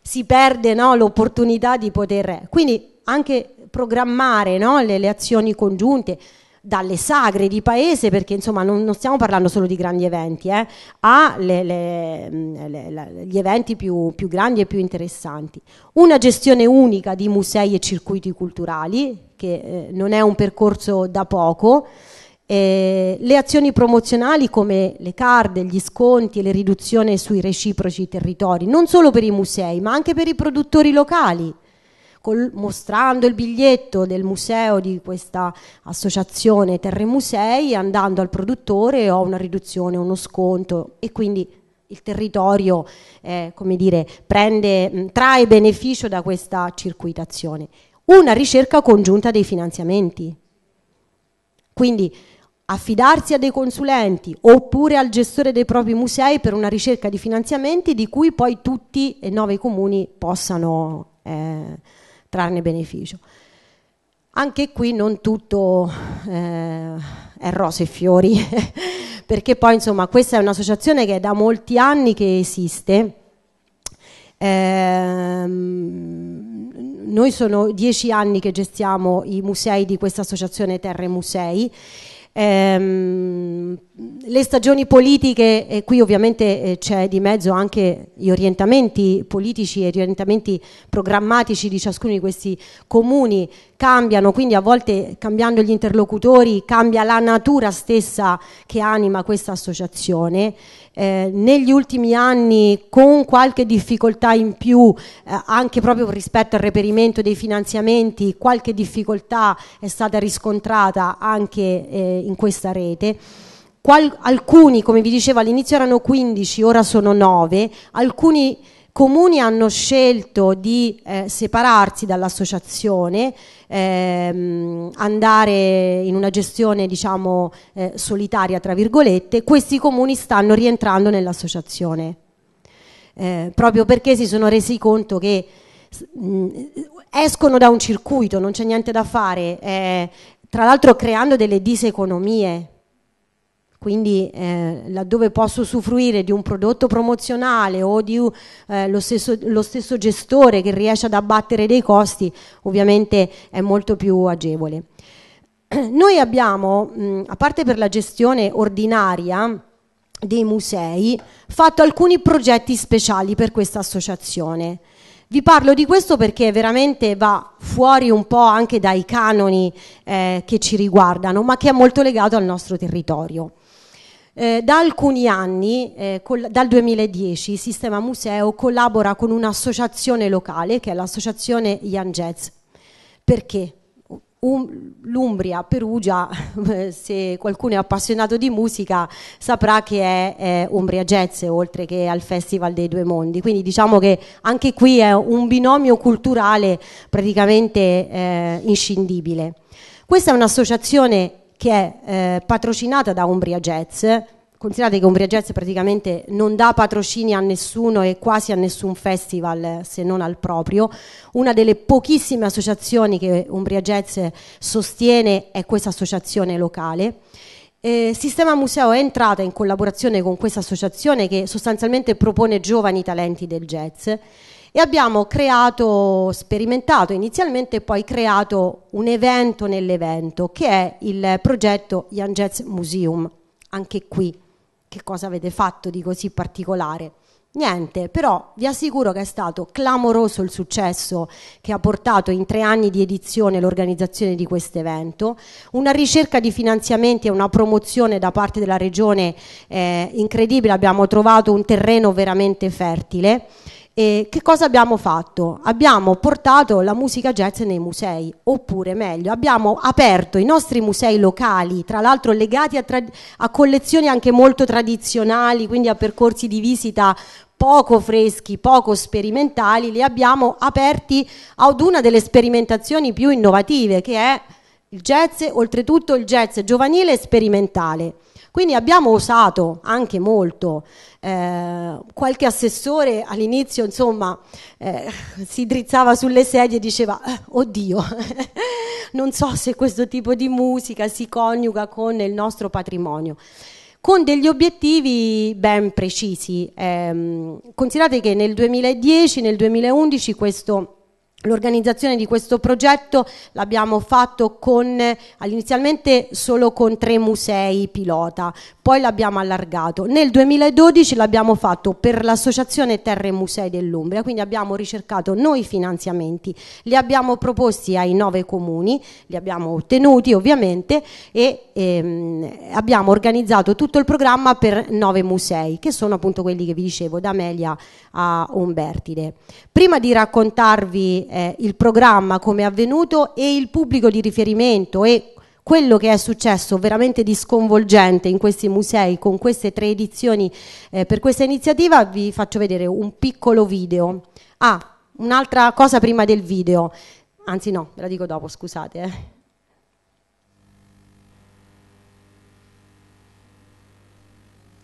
si perde no, l'opportunità di poter... Quindi anche programmare no, le, le azioni congiunte, dalle sagre di paese, perché insomma non, non stiamo parlando solo di grandi eventi, eh, a le, le, le, gli eventi più, più grandi e più interessanti. Una gestione unica di musei e circuiti culturali, che eh, non è un percorso da poco, eh, le azioni promozionali come le card, gli sconti e le riduzioni sui reciproci territori, non solo per i musei ma anche per i produttori locali col, mostrando il biglietto del museo di questa associazione Terre Musei, andando al produttore ho una riduzione, uno sconto e quindi il territorio eh, come dire, prende, mh, trae beneficio da questa circuitazione. Una ricerca congiunta dei finanziamenti. Quindi affidarsi a dei consulenti oppure al gestore dei propri musei per una ricerca di finanziamenti di cui poi tutti e nove comuni possano eh, trarne beneficio. Anche qui non tutto eh, è rose e fiori, [LAUGHS] perché poi insomma questa è un'associazione che è da molti anni che esiste. Eh, noi sono dieci anni che gestiamo i musei di questa associazione Terre Musei Ehm, le stagioni politiche, e qui ovviamente eh, c'è di mezzo anche gli orientamenti politici e gli orientamenti programmatici di ciascuno di questi comuni, cambiano, quindi a volte cambiando gli interlocutori cambia la natura stessa che anima questa associazione eh, negli ultimi anni con qualche difficoltà in più eh, anche proprio rispetto al reperimento dei finanziamenti qualche difficoltà è stata riscontrata anche eh, in questa rete Qual alcuni come vi dicevo all'inizio erano 15 ora sono 9 alcuni comuni hanno scelto di eh, separarsi dall'associazione, ehm, andare in una gestione diciamo eh, solitaria tra virgolette, questi comuni stanno rientrando nell'associazione, eh, proprio perché si sono resi conto che mh, escono da un circuito, non c'è niente da fare, eh, tra l'altro creando delle diseconomie quindi eh, laddove posso usufruire di un prodotto promozionale o di eh, lo, stesso, lo, stesso, gestore che riesce ad abbattere dei costi, ovviamente è molto più agevole. [CLEARS THROAT] Noi abbiamo, mh, a parte per la gestione ordinaria, dei musei, fatto alcuni progetti speciali per questa associazione. Vi parlo di questo perché veramente va fuori un po' anche dai canoni eh, che ci riguardano, ma che è molto legato al nostro territorio. Eh, da alcuni anni, eh, col, dal 2010, il Sistema Museo collabora con un'associazione locale che è l'associazione Young Jazz. Perché? Um, L'Umbria, Perugia, [LAUGHS] se qualcuno è appassionato di musica saprà che è eh, Umbria Jazz oltre che al Festival dei Due Mondi, quindi diciamo che anche qui è un binomio culturale praticamente eh, inscindibile. Questa è un'associazione che è eh, patrocinata da Umbria Jazz. Considerate che Umbria Jazz praticamente non dà patrocini a nessuno e quasi a nessun festival se non al proprio. Una delle pochissime associazioni che Umbria Jazz sostiene è questa associazione locale. Eh, Sistema Museo è entrata in collaborazione con questa associazione che sostanzialmente propone giovani talenti del jazz e abbiamo creato, sperimentato inizialmente e poi creato un evento nell'evento che è il progetto Young Jazz Museum. Anche qui, che cosa avete fatto di così particolare? Niente, però vi assicuro che è stato clamoroso il successo che ha portato in tre anni di edizione l'organizzazione di questo evento, una ricerca di finanziamenti e una promozione da parte della regione eh, incredibile, abbiamo trovato un terreno veramente fertile e che cosa abbiamo fatto? Abbiamo portato la musica jazz nei musei, oppure meglio, abbiamo aperto i nostri musei locali, tra l'altro legati a, tra a collezioni anche molto tradizionali, quindi a percorsi di visita poco freschi, poco sperimentali, li abbiamo aperti ad una delle sperimentazioni più innovative che è il jazz, oltretutto il jazz giovanile e sperimentale. Quindi abbiamo usato anche molto, eh, qualche assessore all'inizio insomma eh, si drizzava sulle sedie e diceva eh, oddio [LAUGHS] non so se questo tipo di musica si coniuga con il nostro patrimonio con degli obiettivi ben precisi. Eh, considerate che nel 2010, nel 2011 questo L'organizzazione di questo progetto l'abbiamo fatto con, inizialmente solo con tre musei pilota, poi l'abbiamo allargato. Nel 2012 l'abbiamo fatto per l'Associazione Terre e Musei dell'Umbria, quindi abbiamo ricercato noi finanziamenti, li abbiamo proposti ai nove comuni, li abbiamo ottenuti ovviamente e ehm, abbiamo organizzato tutto il programma per nove musei, che sono appunto quelli che vi dicevo, da Amelia a Umbertide. Prima di raccontarvi eh, il programma come è avvenuto e il pubblico di riferimento e quello che è successo veramente di sconvolgente in questi musei con queste tre edizioni eh, per questa iniziativa vi faccio vedere un piccolo video. Ah, un'altra cosa prima del video, anzi no, ve la dico dopo, scusate. Eh.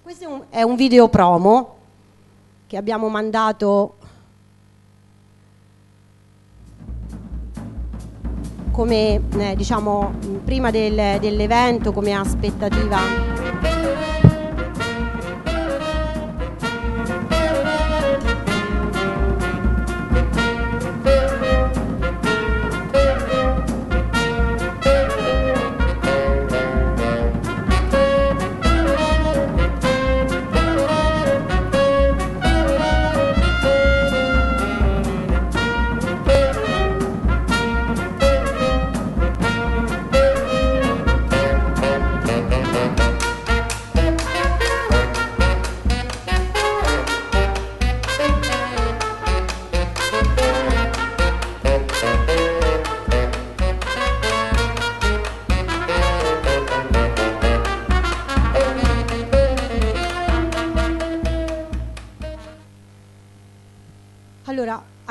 Questo è un, è un video promo che abbiamo mandato come eh, diciamo, prima del, dell'evento come aspettativa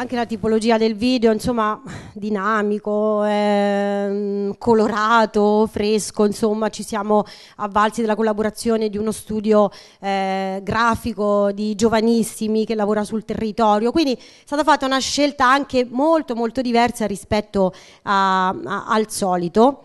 anche la tipologia del video, insomma, dinamico, ehm, colorato, fresco, insomma, ci siamo avvalsi della collaborazione di uno studio eh, grafico di giovanissimi che lavora sul territorio, quindi è stata fatta una scelta anche molto molto diversa rispetto a, a, al solito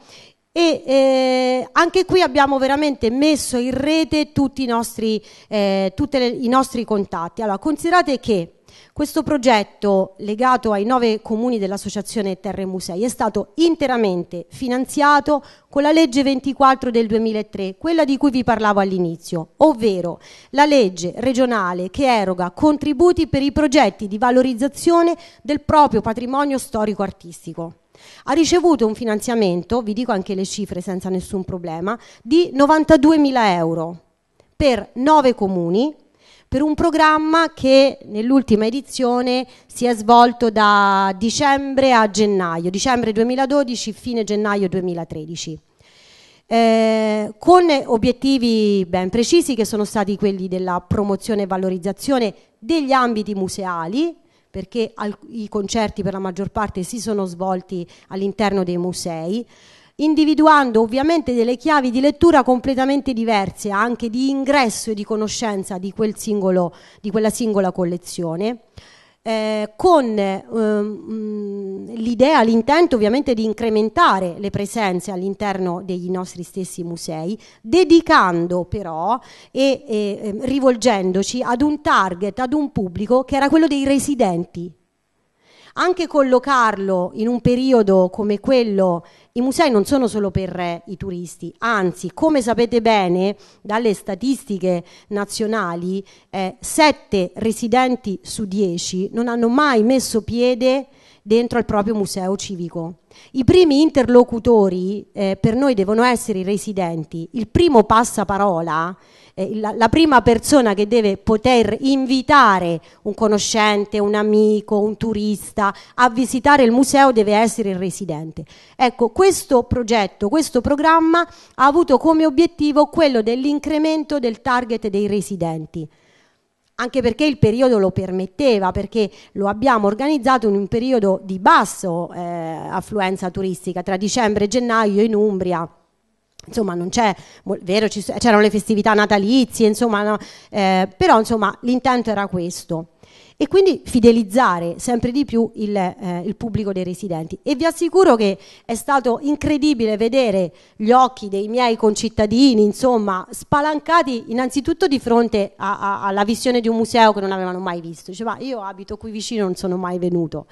e eh, anche qui abbiamo veramente messo in rete tutti i nostri, eh, le, i nostri contatti. Allora, considerate che questo progetto, legato ai nove comuni dell'Associazione Terre Musei, è stato interamente finanziato con la legge 24 del 2003, quella di cui vi parlavo all'inizio, ovvero la legge regionale che eroga contributi per i progetti di valorizzazione del proprio patrimonio storico-artistico. Ha ricevuto un finanziamento, vi dico anche le cifre senza nessun problema, di 92.000 euro per nove comuni per un programma che nell'ultima edizione si è svolto da dicembre a gennaio, dicembre 2012, fine gennaio 2013. Eh, con obiettivi ben precisi che sono stati quelli della promozione e valorizzazione degli ambiti museali, perché i concerti per la maggior parte si sono svolti all'interno dei musei, individuando ovviamente delle chiavi di lettura completamente diverse, anche di ingresso e di conoscenza di, quel singolo, di quella singola collezione. Eh, con ehm, l'idea, l'intento ovviamente di incrementare le presenze all'interno dei nostri stessi musei, dedicando però e eh, rivolgendoci ad un target, ad un pubblico che era quello dei residenti. Anche collocarlo in un periodo come quello i musei non sono solo per i turisti, anzi, come sapete bene dalle statistiche nazionali, eh, 7 residenti su dieci non hanno mai messo piede dentro al proprio museo civico. I primi interlocutori eh, per noi devono essere i residenti. Il primo passaparola eh, la, la, prima persona che deve poter invitare un conoscente, un amico, un turista a visitare il museo deve essere il residente. Ecco, questo progetto, questo programma ha avuto come obiettivo quello dell'incremento del target dei residenti anche perché il periodo lo permetteva, perché lo abbiamo organizzato in un periodo di basso eh, affluenza turistica, tra dicembre e gennaio in Umbria insomma non c'è, vero, c'erano le festività natalizie, insomma, no, eh, però insomma l'intento era questo. E quindi fidelizzare sempre di più il, eh, il, pubblico dei residenti. E vi assicuro che è stato incredibile vedere gli occhi dei miei concittadini, insomma, spalancati innanzitutto di fronte a, a, alla visione di un museo che non avevano mai visto. Diceva, io abito qui vicino, non sono mai venuto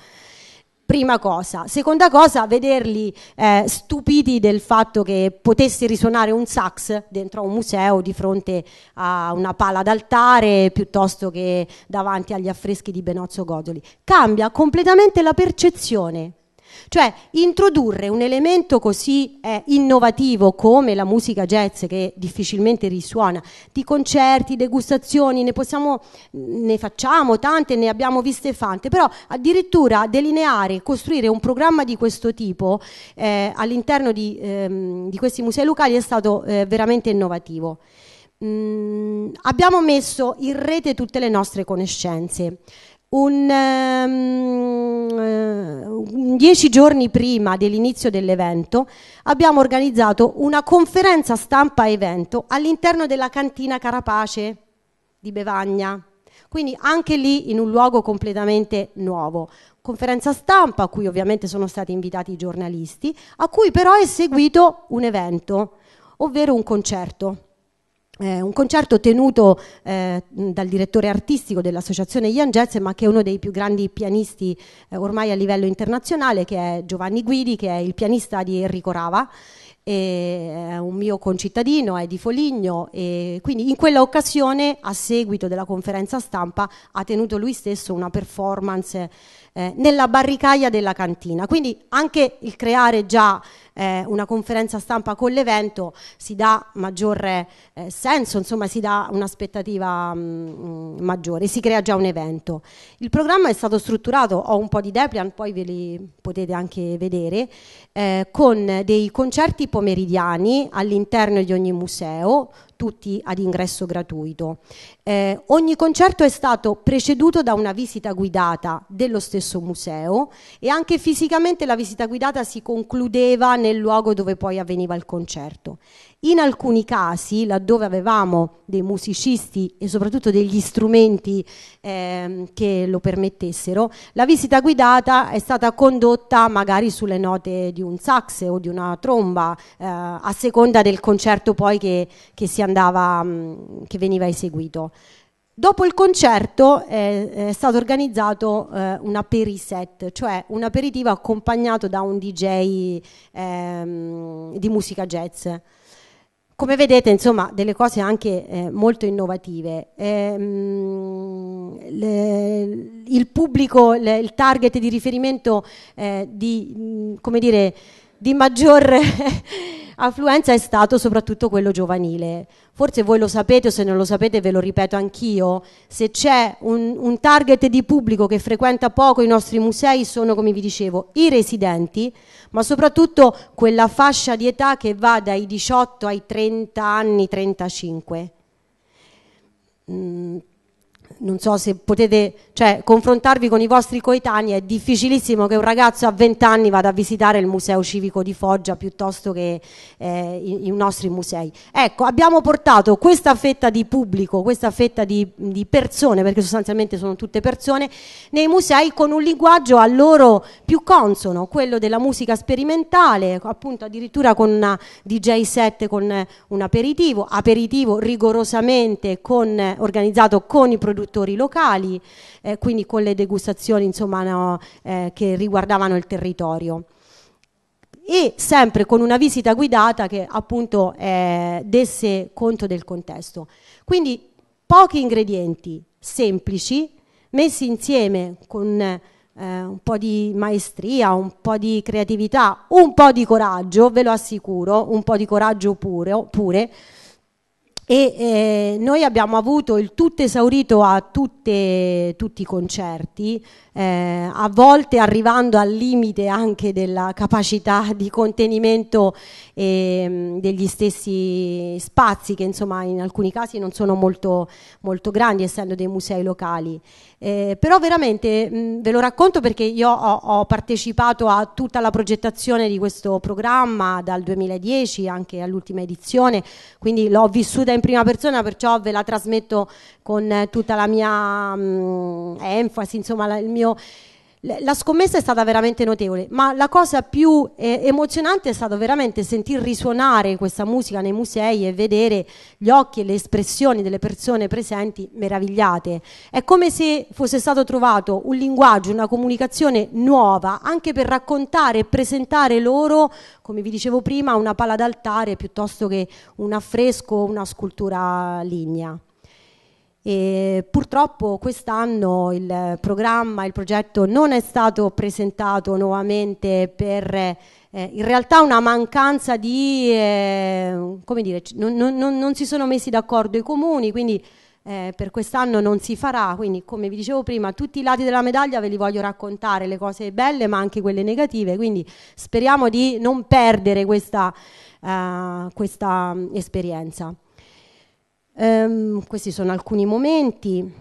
prima cosa. Seconda cosa, vederli eh, stupiti del fatto che potesse risuonare un sax dentro a un museo di fronte a una pala d'altare piuttosto che davanti agli affreschi di Benozzo Godoli. Cambia completamente la percezione cioè introdurre un elemento così eh, innovativo come la musica jazz che difficilmente risuona, di concerti, degustazioni, ne, possiamo, ne facciamo tante, ne abbiamo viste tante, però addirittura delineare, costruire un programma di questo tipo eh, all'interno di, ehm, di, questi musei locali è stato eh, veramente innovativo. Mm, abbiamo messo in rete tutte le nostre conoscenze un, um, dieci giorni prima dell'inizio dell'evento abbiamo organizzato una conferenza stampa evento all'interno della cantina Carapace di Bevagna. Quindi anche lì in un luogo completamente nuovo. Conferenza stampa a cui ovviamente sono stati invitati i giornalisti, a cui però è seguito un evento, ovvero un concerto. Eh, un concerto tenuto eh, dal direttore artistico dell'associazione Ian Jazz, ma che è uno dei più grandi pianisti eh, ormai a livello internazionale, che è Giovanni Guidi, che è il pianista di Enrico Rava. è eh, un mio concittadino, è di Foligno e quindi in quella occasione a seguito della conferenza stampa ha tenuto lui stesso una performance eh, nella barricaia della cantina. Quindi anche il creare già eh, una conferenza stampa con l'evento si dà maggiore eh, senso, insomma si dà un'aspettativa mm, maggiore, si crea già un evento. Il programma è stato strutturato, ho un po' di Deplian, poi ve li potete anche vedere, eh, con dei concerti pomeridiani all'interno di ogni museo, tutti ad ingresso gratuito. Eh, ogni concerto è stato preceduto da una visita guidata dello stesso museo e anche fisicamente la visita guidata si concludeva nel luogo dove poi avveniva il concerto. In alcuni casi, laddove avevamo dei musicisti e soprattutto degli strumenti eh, che lo permettessero, la visita guidata è stata condotta magari sulle note di un sax o di una tromba, eh, a seconda del concerto poi che, che, andava, mm, che veniva eseguito. Dopo il concerto eh, è stato organizzato eh, un aperiset, cioè un aperitivo accompagnato da un DJ ehm, di musica jazz. Come vedete, insomma, delle cose anche eh, molto innovative. Ehm, le, il pubblico, le, il target di riferimento eh, di, mh, mm, come dire, di maggior [LAUGHS] affluenza è stato soprattutto quello giovanile. Forse voi lo sapete o se non lo sapete ve lo ripeto anch'io, se c'è un, un target di pubblico che frequenta poco i nostri musei sono, come vi dicevo, i residenti, ma soprattutto quella fascia di età che va dai 18 ai 30 anni, 35. Mm non so se potete cioè, confrontarvi con i vostri coetanei, è difficilissimo che un ragazzo a 20 anni vada a visitare il Museo Civico di Foggia piuttosto che eh, i, i, nostri musei. Ecco, abbiamo portato questa fetta di pubblico, questa fetta di, di, persone, perché sostanzialmente sono tutte persone, nei musei con un linguaggio a loro più consono, quello della musica sperimentale, appunto addirittura con una DJ set, con un aperitivo, aperitivo rigorosamente con, organizzato con i produttori produttori locali, eh, quindi con le degustazioni insomma, no, eh, che riguardavano il territorio e sempre con una visita guidata che appunto eh, desse conto del contesto. Quindi pochi ingredienti semplici messi insieme con eh, un po' di maestria, un po' di creatività, un po' di coraggio, ve lo assicuro, un po' di coraggio pure, pure e eh, noi abbiamo avuto il tutto esaurito a tutte, tutti i concerti eh, a volte arrivando al limite anche della capacità di contenimento eh, degli stessi spazi che insomma in alcuni casi non sono molto, molto grandi essendo dei musei locali. Eh, però veramente mh, mm, ve lo racconto perché io ho, ho, partecipato a tutta la progettazione di questo programma dal 2010 anche all'ultima edizione, quindi l'ho vissuta in prima persona, perciò ve la trasmetto con eh, tutta la mia mh, mm, enfasi, insomma la, il mio... La scommessa è stata veramente notevole, ma la cosa più eh, emozionante è stato veramente sentir risuonare questa musica nei musei e vedere gli occhi e le espressioni delle persone presenti meravigliate. È come se fosse stato trovato un linguaggio, una comunicazione nuova, anche per raccontare e presentare loro, come vi dicevo prima, una pala d'altare piuttosto che un affresco o una scultura lignea. E purtroppo quest'anno il programma, il progetto non è stato presentato nuovamente per eh, in realtà una mancanza di, eh, come dire, non, non, non, si sono messi d'accordo i comuni, quindi eh, per quest'anno non si farà, quindi come vi dicevo prima tutti i lati della medaglia ve li voglio raccontare, le cose belle ma anche quelle negative, quindi speriamo di non perdere questa, uh, questa mm, esperienza. Um, questi sono alcuni momenti.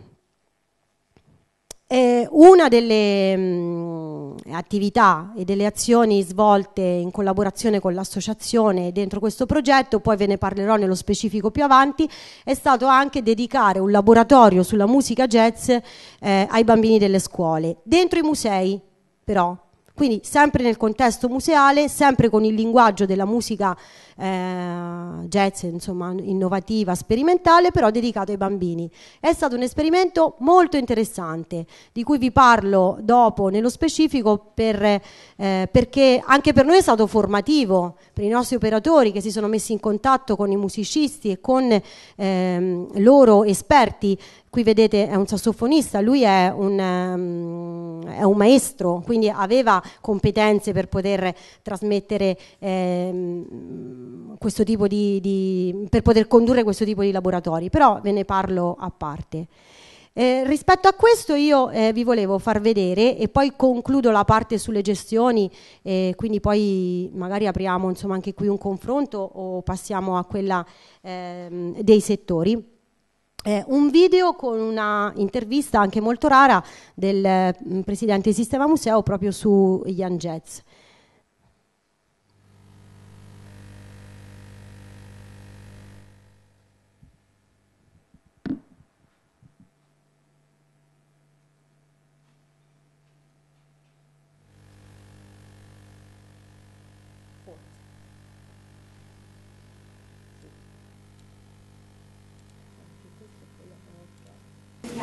Eh, una delle mh, mm, attività e delle azioni svolte in collaborazione con l'associazione dentro questo progetto, poi ve ne parlerò nello specifico più avanti, è stato anche dedicare un laboratorio sulla musica jazz eh, ai bambini delle scuole, dentro i musei però, quindi sempre nel contesto museale, sempre con il linguaggio della musica eh, jazz insomma, innovativa, sperimentale, però dedicato ai bambini. È stato un esperimento molto interessante, di cui vi parlo dopo nello specifico per, eh, perché anche per noi è stato formativo, per i nostri operatori che si sono messi in contatto con i musicisti e con ehm, loro esperti qui vedete è un sassofonista, lui è un, um, è un, maestro, quindi aveva competenze per poter trasmettere eh, questo tipo di, di, per poter condurre questo tipo di laboratori, però ve ne parlo a parte. Eh, rispetto a questo io eh, vi volevo far vedere e poi concludo la parte sulle gestioni, eh, quindi poi magari apriamo insomma, anche qui un confronto o passiamo a quella ehm, dei settori. Eh, un video con una intervista anche molto rara del eh, presidente di Sistema Museo proprio su Ian Jets.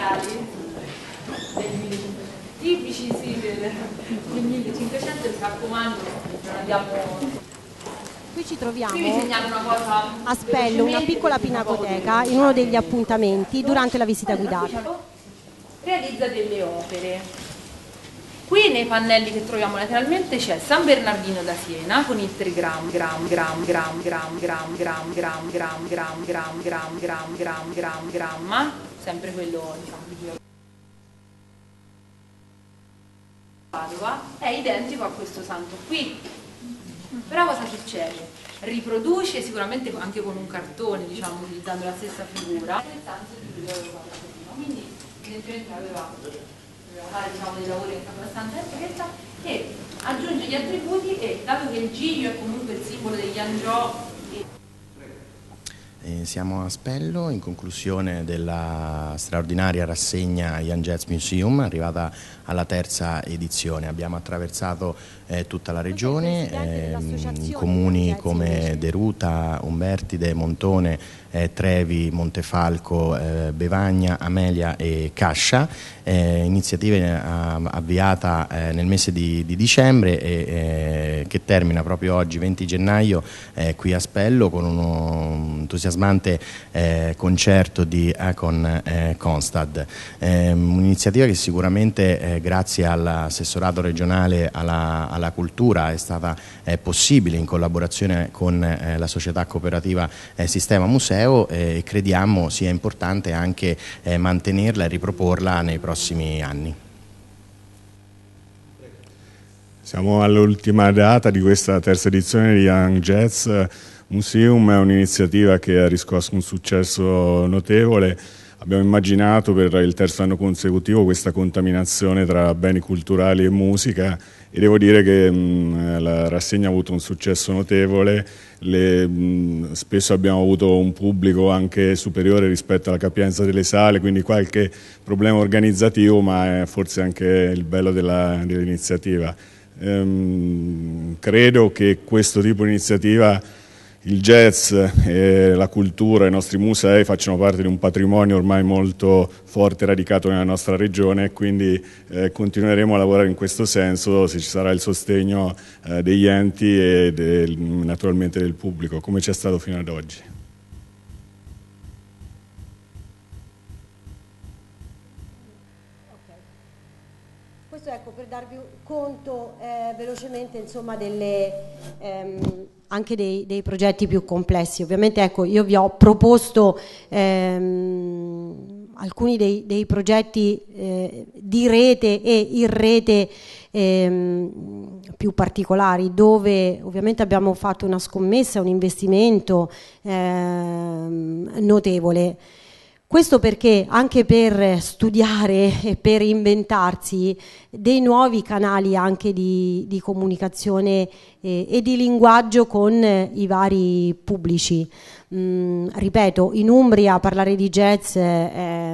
musicali degli, tipici sì, del, 1500, mi raccomando, abbiamo Qui ci troviamo a Spello, una piccola pinacoteca, in uno degli appuntamenti durante la visita guidata. Realizza delle opere. Qui nei pannelli che troviamo lateralmente c'è San Bernardino da Siena con il trigram gram gram gram gram gram gram gram gram gram gram gram gram gram gram sempre quello diciamo, di Padova, è identico a questo santo qui. Però cosa succede? Riproduce sicuramente anche con un cartone, diciamo, utilizzando la stessa figura. Quindi evidentemente aveva, aveva fare diciamo, dei lavori anche abbastanza in e aggiunge gli attributi e dato che il giglio è comunque il simbolo degli angiò siamo a Spello in conclusione della straordinaria rassegna Young Jazz Museum arrivata alla terza edizione. Abbiamo attraversato eh, tutta la regione, eh, comuni come Deruta, Umbertide, Montone, eh, Trevi, Montefalco, eh, Bevagna, Amelia e Cascia, eh, iniziative eh, avviata eh, nel mese di, di dicembre e che termina proprio oggi 20 gennaio qui a Spello con un entusiasmante concerto di Acon Constad, ehm, un'iniziativa che sicuramente grazie all'assessorato regionale alla, alla, cultura è stata possibile in collaborazione con la società cooperativa Sistema Museo museo e crediamo sia importante anche eh, mantenerla e riproporla nei prossimi anni. Siamo all'ultima data di questa terza edizione di Young Jazz Museum, è un'iniziativa che ha riscosso un successo notevole. Abbiamo immaginato per il terzo anno consecutivo questa contaminazione tra beni culturali e musica e devo dire che mh, mm, la rassegna ha avuto un successo notevole, le, mh, mm, spesso abbiamo avuto un pubblico anche superiore rispetto alla capienza delle sale, quindi qualche problema organizzativo, ma è forse anche il bello dell'iniziativa. Dell ehm, credo che questo tipo di iniziativa il jazz e la cultura, i nostri musei facciano parte di un patrimonio ormai molto forte radicato nella nostra regione, e quindi eh, continueremo a lavorare in questo senso se ci sarà il sostegno eh, degli enti e del, naturalmente del pubblico, come c'è stato fino ad oggi. Questo ecco per darvi conto eh, velocemente insomma, delle... Ehm anche dei, dei progetti più complessi. Ovviamente ecco, io vi ho proposto ehm, alcuni dei, dei progetti eh, di rete e in rete ehm, più particolari, dove ovviamente abbiamo fatto una scommessa, un investimento ehm, notevole. Questo perché anche per studiare e per inventarsi dei nuovi canali anche di, di comunicazione eh, e di linguaggio con eh, i vari pubblici. Mm, ripeto, in Umbria parlare di jazz è,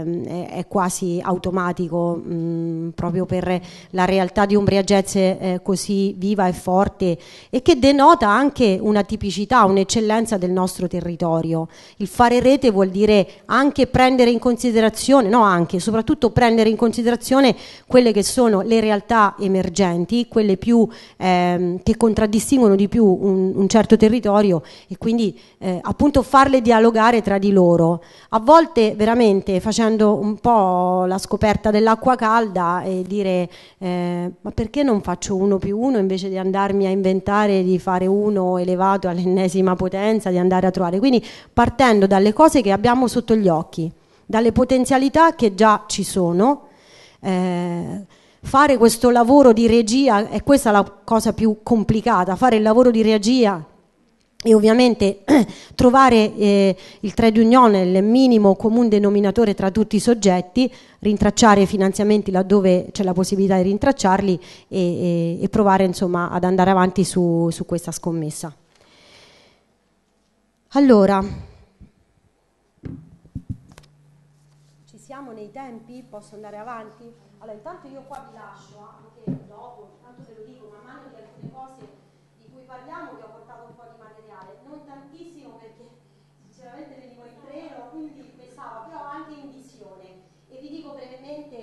eh, è, è quasi automatico, mm, proprio per la realtà di Umbria jazz eh, così viva e forte e che denota anche una tipicità, un'eccellenza del nostro territorio. Il fare rete vuol dire anche prendere in considerazione, no anche, soprattutto prendere in considerazione quelle che sono le realtà emergenti, quelle più ehm, che contraddistinguono distinguono di più un, un certo territorio e quindi eh, appunto farle dialogare tra di loro. A volte veramente facendo un po' la scoperta dell'acqua calda e dire eh, ma perché non faccio uno più uno invece di andarmi a inventare di fare uno elevato all'ennesima potenza, di andare a trovare. Quindi partendo dalle cose che abbiamo sotto gli occhi, dalle potenzialità che già ci sono. Eh, fare questo lavoro di regia, è questa la cosa più complicata, fare il lavoro di regia e ovviamente [CLEARS THROAT] trovare eh, il trade union, il minimo comune denominatore tra tutti i soggetti, rintracciare i finanziamenti laddove c'è la possibilità di rintracciarli e, e, e provare insomma, ad andare avanti su, su questa scommessa. Allora, ci siamo nei tempi? Posso andare avanti? Allora, intanto io qua vi lascio anche ah, dopo, intanto ve lo dico, man mano di alcune cose di cui parliamo vi ho portato un po' di materiale, non tantissimo perché sinceramente venivo in treno, quindi pensavo, però anche in visione. E vi dico brevemente,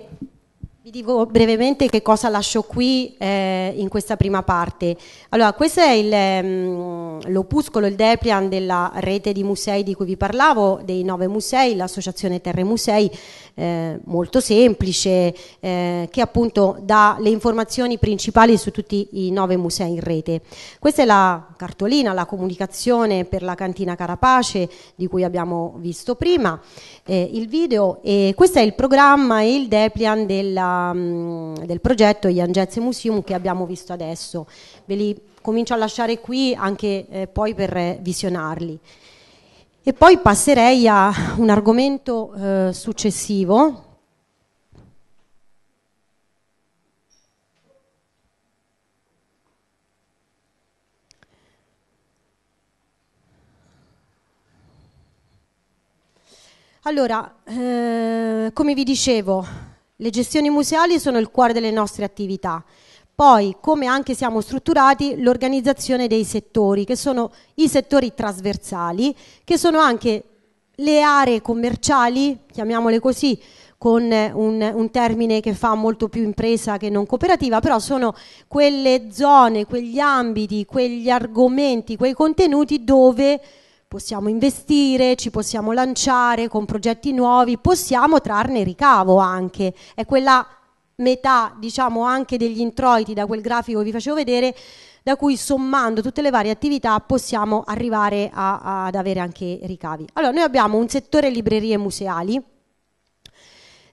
vi dico brevemente che cosa lascio qui eh, in questa prima parte. Allora, questo è ehm, l'opuscolo, il Deprian della rete di musei di cui vi parlavo, dei nove musei, l'associazione Terre Musei, eh, molto semplice eh, che appunto dà le informazioni principali su tutti i nove musei in rete. Questa è la cartolina, la comunicazione per la cantina Carapace di cui abbiamo visto prima, eh, il video e questo è il programma e il deplian della, mh, mm, del progetto Young Jazz Museum che abbiamo visto adesso. Ve li comincio a lasciare qui anche eh, poi per eh, visionarli. E poi passerei a un argomento eh, successivo. Allora, eh, come vi dicevo, le gestioni museali sono il cuore delle nostre attività. Poi, come anche siamo strutturati, l'organizzazione dei settori, che sono i settori trasversali, che sono anche le aree commerciali, chiamiamole così, con un, un, termine che fa molto più impresa che non cooperativa, però sono quelle zone, quegli ambiti, quegli argomenti, quei contenuti dove possiamo investire, ci possiamo lanciare con progetti nuovi, possiamo trarne ricavo anche. È quella metà diciamo anche degli introiti da quel grafico che vi facevo vedere da cui sommando tutte le varie attività possiamo arrivare a, a, ad avere anche ricavi. Allora, noi abbiamo un settore librerie museali,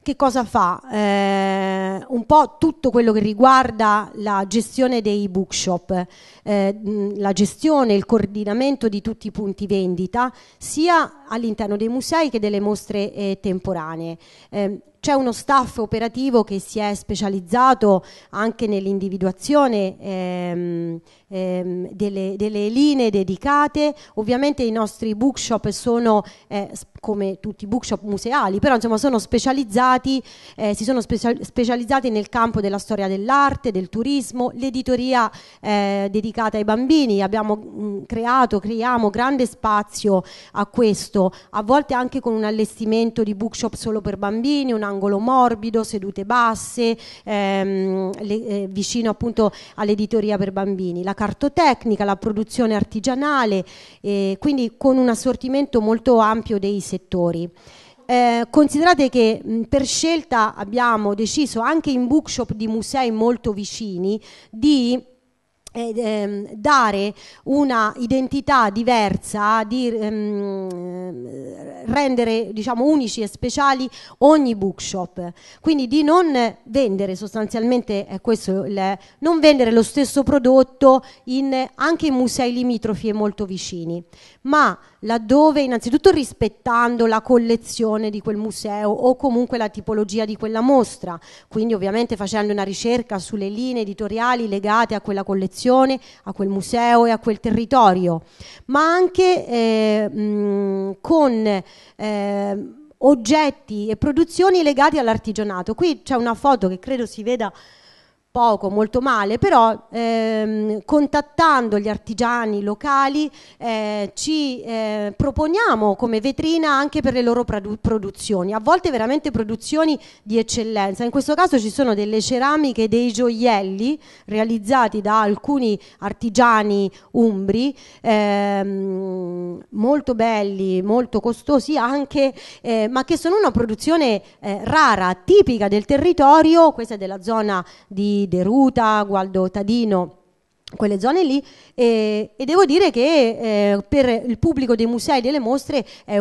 che cosa fa? Eh, un po' tutto quello che riguarda la gestione dei bookshop, eh, la gestione, il coordinamento di tutti i punti vendita, sia all'interno dei musei che delle mostre eh, temporanee. Eh, c'è uno staff operativo che si è specializzato anche nell'individuazione ehm, ehm, delle, delle, linee dedicate, ovviamente i nostri bookshop sono eh, come tutti i bookshop museali, però insomma sono specializzati, eh, si sono specializzati nel campo della storia dell'arte, del turismo, l'editoria eh, dedicata ai bambini, abbiamo mh, mm, creato, creiamo grande spazio a questo, a volte anche con un allestimento di bookshop solo per bambini, una angolo morbido, sedute basse, ehm, le, eh, vicino appunto all'editoria per bambini, la cartotecnica, la produzione artigianale, eh, quindi con un assortimento molto ampio dei settori. Eh, considerate che mh, per scelta abbiamo deciso anche in bookshop di musei molto vicini di eh, dare una identità diversa, di ehm, rendere diciamo, unici e speciali ogni bookshop, quindi di non vendere sostanzialmente, eh, questo il, non vendere lo stesso prodotto in, anche in musei limitrofi e molto vicini, ma laddove innanzitutto rispettando la collezione di quel museo o comunque la tipologia di quella mostra, quindi ovviamente facendo una ricerca sulle linee editoriali legate a quella collezione, a quel museo e a quel territorio, ma anche eh, mh, con... Eh, oggetti e produzioni legati all'artigianato. Qui c'è una foto che credo si veda poco, molto male, però ehm, contattando gli artigiani locali eh, ci eh, proponiamo come vetrina anche per le loro produ produzioni, a volte veramente produzioni di eccellenza. In questo caso ci sono delle ceramiche, dei gioielli realizzati da alcuni artigiani umbri, ehm, molto belli, molto costosi anche, eh, ma che sono una produzione eh, rara, tipica del territorio, questa è della zona di di Deruta, Gualdo Tadino, quelle zone lì e, e devo dire che eh, per il pubblico dei musei e delle mostre è,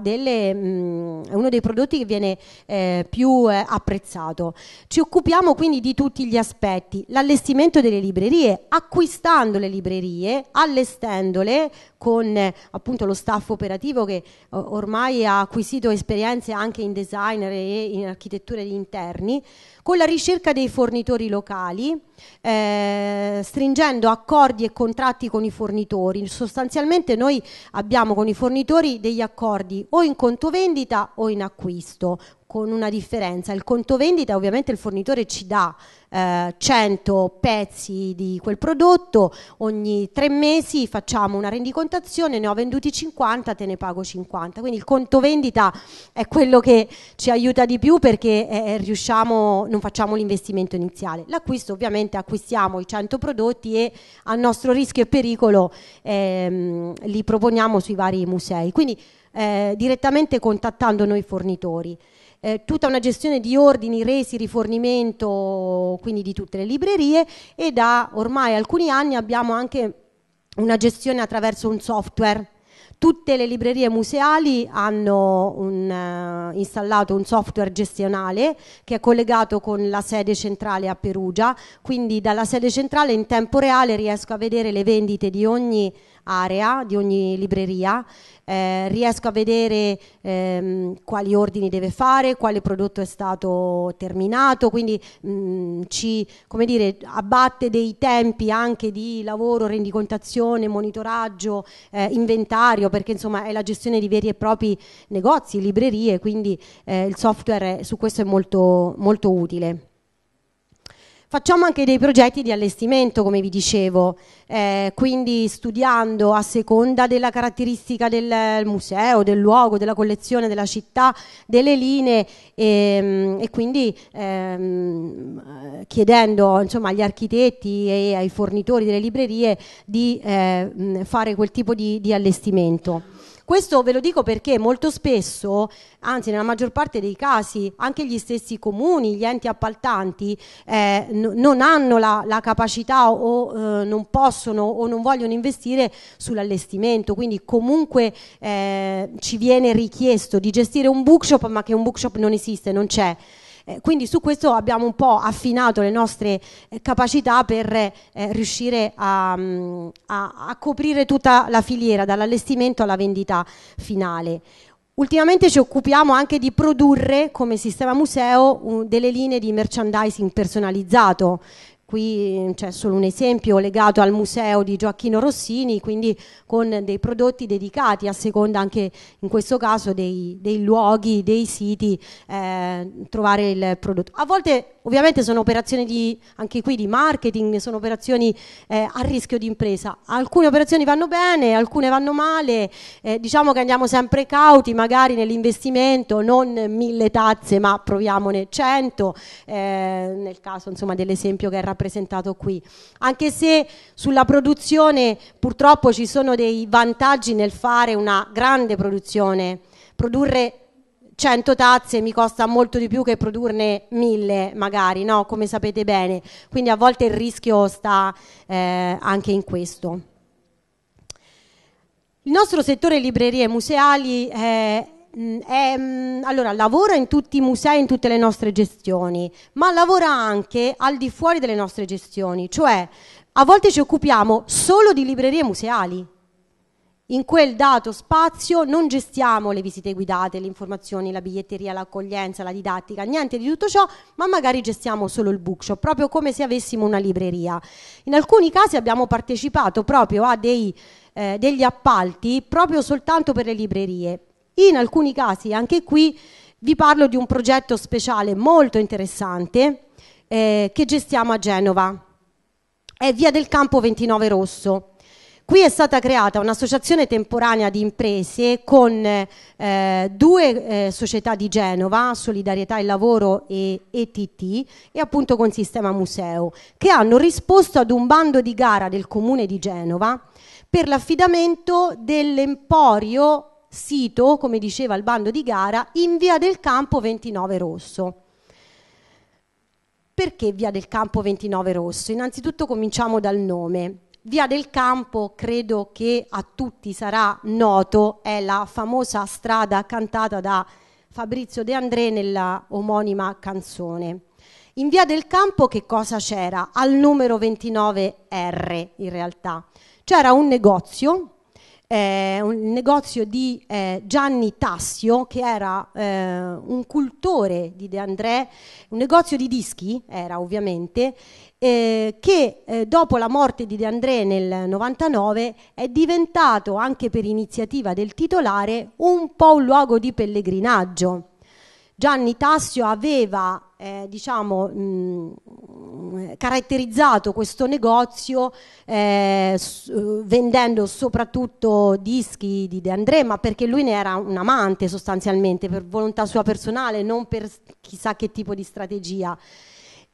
delle, mh, mm, è, uno dei prodotti che viene eh, più eh, apprezzato. Ci occupiamo quindi di tutti gli aspetti, l'allestimento delle librerie, acquistando le librerie, allestendole con appunto lo staff operativo che ormai ha acquisito esperienze anche in design e in architetture di interni, con la ricerca dei fornitori locali, eh, stringendo accordi e contratti con i fornitori. Sostanzialmente noi abbiamo con i fornitori degli accordi o in conto vendita o in acquisto, con una differenza. Il conto vendita ovviamente il fornitore ci dà eh, 100 pezzi di quel prodotto, ogni tre mesi facciamo una rendicontazione, ne ho venduti 50, te ne pago 50. Quindi il conto vendita è quello che ci aiuta di più perché eh, eh riusciamo, non facciamo l'investimento iniziale. L'acquisto ovviamente acquistiamo i 100 prodotti e a nostro rischio e pericolo ehm, li proponiamo sui vari musei. Quindi eh, direttamente contattando noi fornitori eh, tutta una gestione di ordini, resi, rifornimento quindi di tutte le librerie e da ormai alcuni anni abbiamo anche una gestione attraverso un software Tutte le librerie museali hanno un, uh, installato un software gestionale che è collegato con la sede centrale a Perugia, quindi dalla sede centrale in tempo reale riesco a vedere le vendite di ogni area, di ogni libreria eh, riesco a vedere ehm, quali ordini deve fare, quale prodotto è stato terminato, quindi mh, mm, ci dire, abbatte dei tempi anche di lavoro, rendicontazione, monitoraggio, eh, inventario, perché insomma è la gestione di veri e propri negozi, librerie, quindi eh, il software è, su questo è molto, molto utile. Facciamo anche dei progetti di allestimento, come vi dicevo, eh, quindi studiando a seconda della caratteristica del museo, del luogo, della collezione, della città, delle linee e, ehm, e quindi ehm, chiedendo insomma, agli architetti e ai fornitori delle librerie di eh, fare quel tipo di, di allestimento. Questo ve lo dico perché molto spesso, anzi nella maggior parte dei casi, anche gli stessi comuni, gli enti appaltanti eh, n- non hanno la, la capacità o eh, non possono o non vogliono investire sull'allestimento, quindi comunque eh, ci viene richiesto di gestire un bookshop ma che un bookshop non esiste, non c'è. Eh, quindi su questo abbiamo un po' affinato le nostre eh, capacità per eh, riuscire a, mm, a, a coprire tutta la filiera, dall'allestimento alla vendita finale. Ultimamente ci occupiamo anche di produrre come sistema museo delle linee di merchandising personalizzato, qui c'è cioè, solo un esempio legato al museo di Gioacchino Rossini, quindi con dei prodotti dedicati a seconda anche in questo caso dei, dei luoghi, dei siti, eh, trovare il prodotto. A volte ovviamente sono operazioni di, anche qui di marketing, sono operazioni eh, a rischio di impresa, alcune operazioni vanno bene, alcune vanno male, eh, diciamo che andiamo sempre cauti magari nell'investimento, non mille tazze ma proviamone 100, eh, nel caso insomma, dell'esempio che è rappresentato rappresentato qui, anche se sulla produzione purtroppo ci sono dei vantaggi nel fare una grande produzione, produrre 100 tazze mi costa molto di più che produrne 1000 magari, no? come sapete bene, quindi a volte il rischio sta eh, anche in questo. Il nostro settore librerie museali eh, Mm, è, mm, allora, lavora in tutti i musei, in tutte le nostre gestioni, ma lavora anche al di fuori delle nostre gestioni, cioè a volte ci occupiamo solo di librerie museali. In quel dato spazio non gestiamo le visite guidate, le informazioni, la biglietteria, l'accoglienza, la didattica, niente di tutto ciò, ma magari gestiamo solo il bookshop, proprio come se avessimo una libreria. In alcuni casi abbiamo partecipato proprio a dei, eh, degli appalti proprio soltanto per le librerie in alcuni casi, anche qui, vi parlo di un progetto speciale molto interessante eh, che gestiamo a Genova. È Via del Campo 29 Rosso. Qui è stata creata un'associazione temporanea di imprese con eh, due eh, società di Genova, Solidarietà e Lavoro e ETT, e appunto con Sistema Museo, che hanno risposto ad un bando di gara del Comune di Genova per l'affidamento dell'emporio sito, come diceva il bando di gara, in via del campo 29 rosso. Perché via del campo 29 rosso? Innanzitutto cominciamo dal nome. Via del Campo, credo che a tutti sarà noto, è la famosa strada cantata da Fabrizio De André nella omonima canzone. In Via del Campo che cosa c'era? Al numero 29R in realtà. C'era un negozio eh, un negozio di eh, Gianni Tassio, che era eh, un cultore di De André, un negozio di dischi era ovviamente, eh, che eh, dopo la morte di De André nel 99 è diventato, anche per iniziativa del titolare, un po' un luogo di pellegrinaggio. Gianni Tassio aveva eh, diciamo, mh, mm, caratterizzato questo negozio eh, eh, vendendo soprattutto dischi di De André, ma perché lui ne era un amante sostanzialmente, per volontà sua personale, non per chissà che tipo di strategia.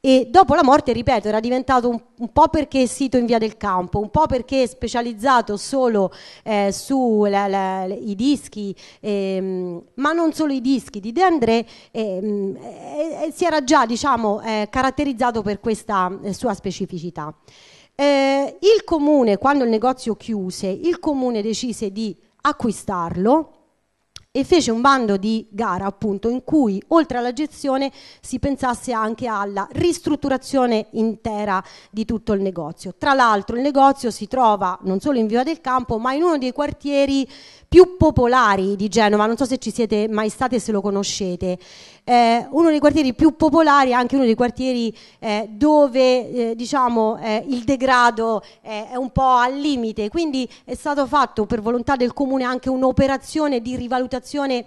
E dopo la morte, ripeto, era diventato un, un, po' perché sito in via del campo, un po' perché specializzato solo eh, sui dischi, ehm, ma non solo i dischi di De André, ehm, eh, si era già diciamo, eh, caratterizzato per questa eh, sua specificità. Eh, il comune, quando il negozio chiuse, il comune decise di acquistarlo e fece un bando di gara appunto in cui oltre alla gestione si pensasse anche alla ristrutturazione intera di tutto il negozio. Tra l'altro il negozio si trova non solo in Via del Campo ma in uno dei quartieri più popolari di Genova, non so se ci siete mai state e se lo conoscete, eh, uno dei quartieri più popolari, anche uno dei quartieri eh, dove eh, diciamo, eh, il degrado eh, è un po' al limite, quindi è stato fatto per volontà del comune anche un'operazione di rivalutazione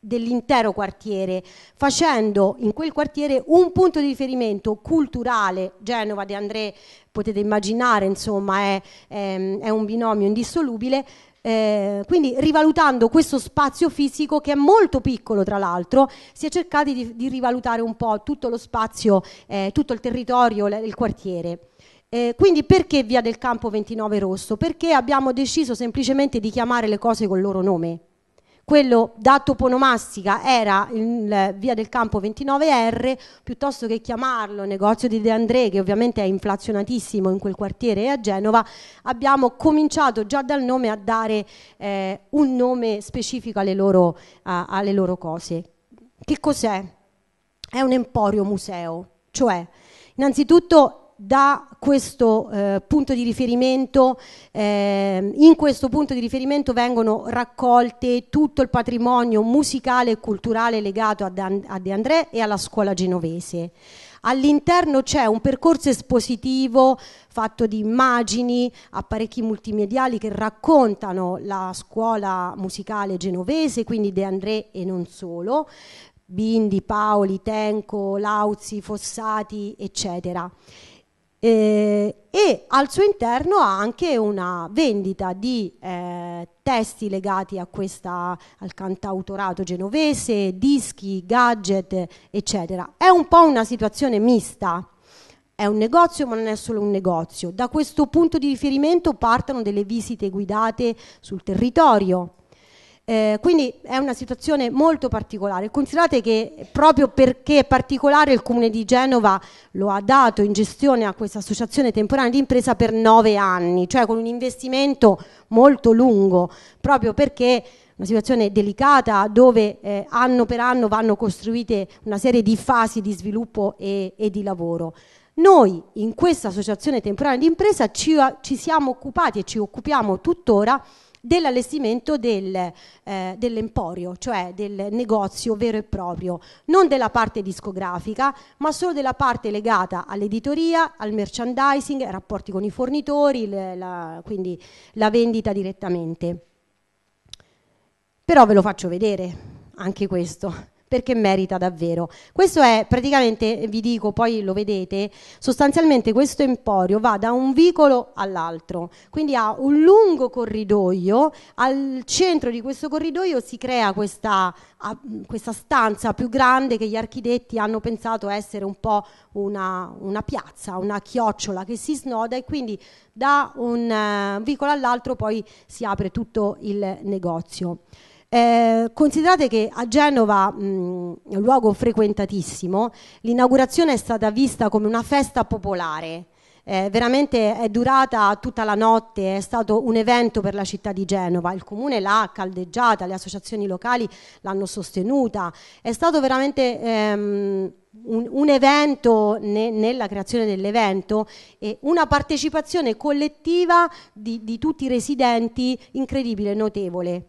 dell'intero quartiere, facendo in quel quartiere un punto di riferimento culturale. Genova De André, potete immaginare, insomma, è, è, ehm, è un binomio indissolubile eh, quindi rivalutando questo spazio fisico che è molto piccolo tra l'altro, si è cercato di, di rivalutare un po' tutto lo spazio, eh, tutto il territorio, il quartiere. Eh, quindi perché Via del Campo 29 Rosso? Perché abbiamo deciso semplicemente di chiamare le cose col loro nome quello da toponomastica era il, via del campo 29R, piuttosto che chiamarlo negozio di De André, che ovviamente è inflazionatissimo in quel quartiere e a Genova, abbiamo cominciato già dal nome a dare eh, un nome specifico alle loro, a, alle loro cose. Che cos'è? È un emporio museo, cioè innanzitutto da questo eh, punto di riferimento, eh, in questo punto di riferimento vengono raccolte tutto il patrimonio musicale e culturale legato a, a De André e alla scuola genovese. All'interno c'è un percorso espositivo fatto di immagini, apparecchi multimediali che raccontano la scuola musicale genovese, quindi De André e non solo, Bindi, Paoli, Tenco, Lauzi, Fossati, eccetera eh, e al suo interno ha anche una vendita di eh, testi legati questa, al cantautorato genovese, dischi, gadget, eccetera. È un po' una situazione mista. È un negozio, ma non è solo un negozio. Da questo punto di riferimento partono delle visite guidate sul territorio, eh, quindi è una situazione molto particolare. Considerate che proprio perché è particolare il Comune di Genova lo ha dato in gestione a questa associazione temporanea di impresa per nove anni, cioè con un investimento molto lungo, proprio perché una situazione delicata dove eh, anno per anno vanno costruite una serie di fasi di sviluppo e, e di lavoro. Noi in questa associazione temporanea di impresa ci, ci siamo occupati e ci occupiamo tuttora dell'allestimento del, eh, dell'emporio, cioè del negozio vero e proprio, non della parte discografica, ma solo della parte legata all'editoria, al merchandising, ai rapporti con i fornitori, le, la, quindi la vendita direttamente. Però ve lo faccio vedere anche questo perché merita davvero. Questo è praticamente, vi dico, poi lo vedete, sostanzialmente questo emporio va da un vicolo all'altro, quindi ha un lungo corridoio, al centro di questo corridoio si crea questa, questa stanza più grande che gli architetti hanno pensato essere un po' una, una piazza, una chiocciola che si snoda e quindi da un eh, vicolo all'altro poi si apre tutto il negozio. Eh, considerate che a Genova, mh, un luogo frequentatissimo, l'inaugurazione è stata vista come una festa popolare. Eh, veramente è durata tutta la notte, è stato un evento per la città di Genova, il comune l'ha caldeggiata, le associazioni locali l'hanno sostenuta, è stato veramente ehm, un, un, evento ne, nella creazione dell'evento e una partecipazione collettiva di, di tutti i residenti incredibile, notevole.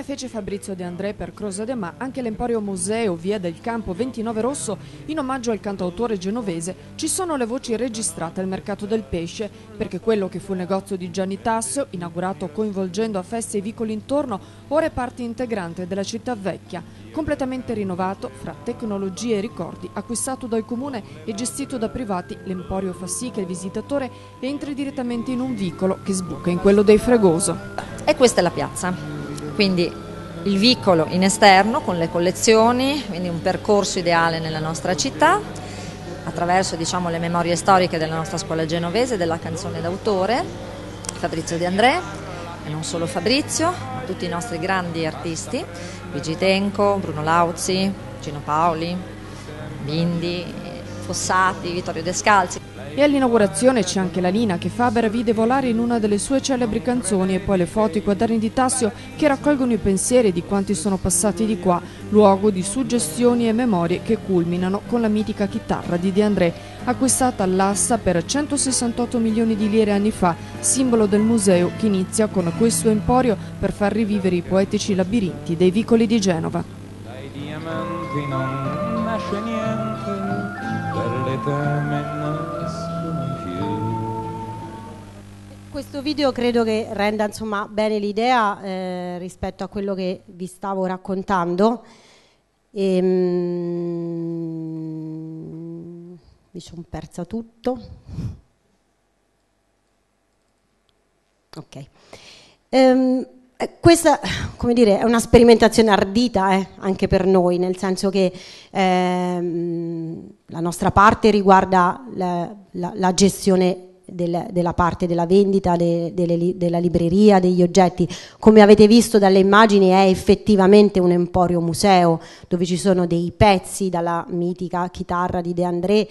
Come fece Fabrizio De André per Croce de Ma, anche l'Emporio Museo Via del Campo 29 Rosso, in omaggio al cantautore genovese, ci sono le voci registrate al mercato del pesce, perché quello che fu il negozio di Gianni Tasso, inaugurato coinvolgendo a feste i vicoli intorno, ora è parte integrante della città vecchia, completamente rinnovato fra tecnologie e ricordi, acquistato dal comune e gestito da privati, l'Emporio fa sì che il visitatore entri direttamente in un vicolo che sbuca in quello dei Fregoso. E questa è la piazza quindi il vicolo in esterno con le collezioni, quindi un percorso ideale nella nostra città, attraverso diciamo, le memorie storiche della nostra scuola genovese, della canzone d'autore, Fabrizio De André, e non solo Fabrizio, ma tutti i nostri grandi artisti, Luigi Tenco, Bruno Lauzi, Gino Paoli, Bindi, Fossati, Vittorio Descalzi. E all'inaugurazione c'è anche la Lina che Faber vide volare in una delle sue celebri canzoni e poi le foto e i quaderni di Tassio che raccolgono i pensieri di quanti sono passati di qua, luogo di suggestioni e memorie che culminano con la mitica chitarra di De André, acquistata all'assa per 168 milioni di lire anni fa, simbolo del museo che inizia con questo emporio per far rivivere i poetici labirinti dei vicoli di Genova. Dai diamanti non nasce niente, per le questo video credo che renda insomma, bene l'idea eh, rispetto a quello che vi stavo raccontando. E, mm, mi sono persa tutto. Ok. Ehm, eh, questa dire, è una sperimentazione ardita eh, anche per noi, nel senso che ehm, la nostra parte riguarda la, la, la gestione del, della parte della vendita, de, delle, della libreria, degli oggetti. Come avete visto dalle immagini è effettivamente un emporio museo dove ci sono dei pezzi dalla mitica chitarra di De André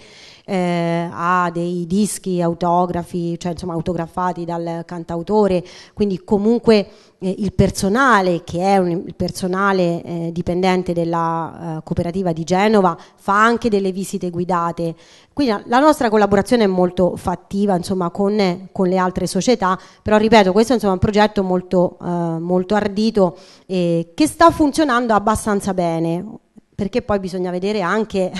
eh, ha dei dischi autografi, cioè insomma autografati dal cantautore, quindi comunque eh, il personale che è un, il personale eh, dipendente della eh, cooperativa di Genova fa anche delle visite guidate. Quindi la nostra collaborazione è molto fattiva insomma, con, con le altre società, però ripeto, questo insomma, è un progetto molto, eh, molto ardito che sta funzionando abbastanza bene, perché poi bisogna vedere anche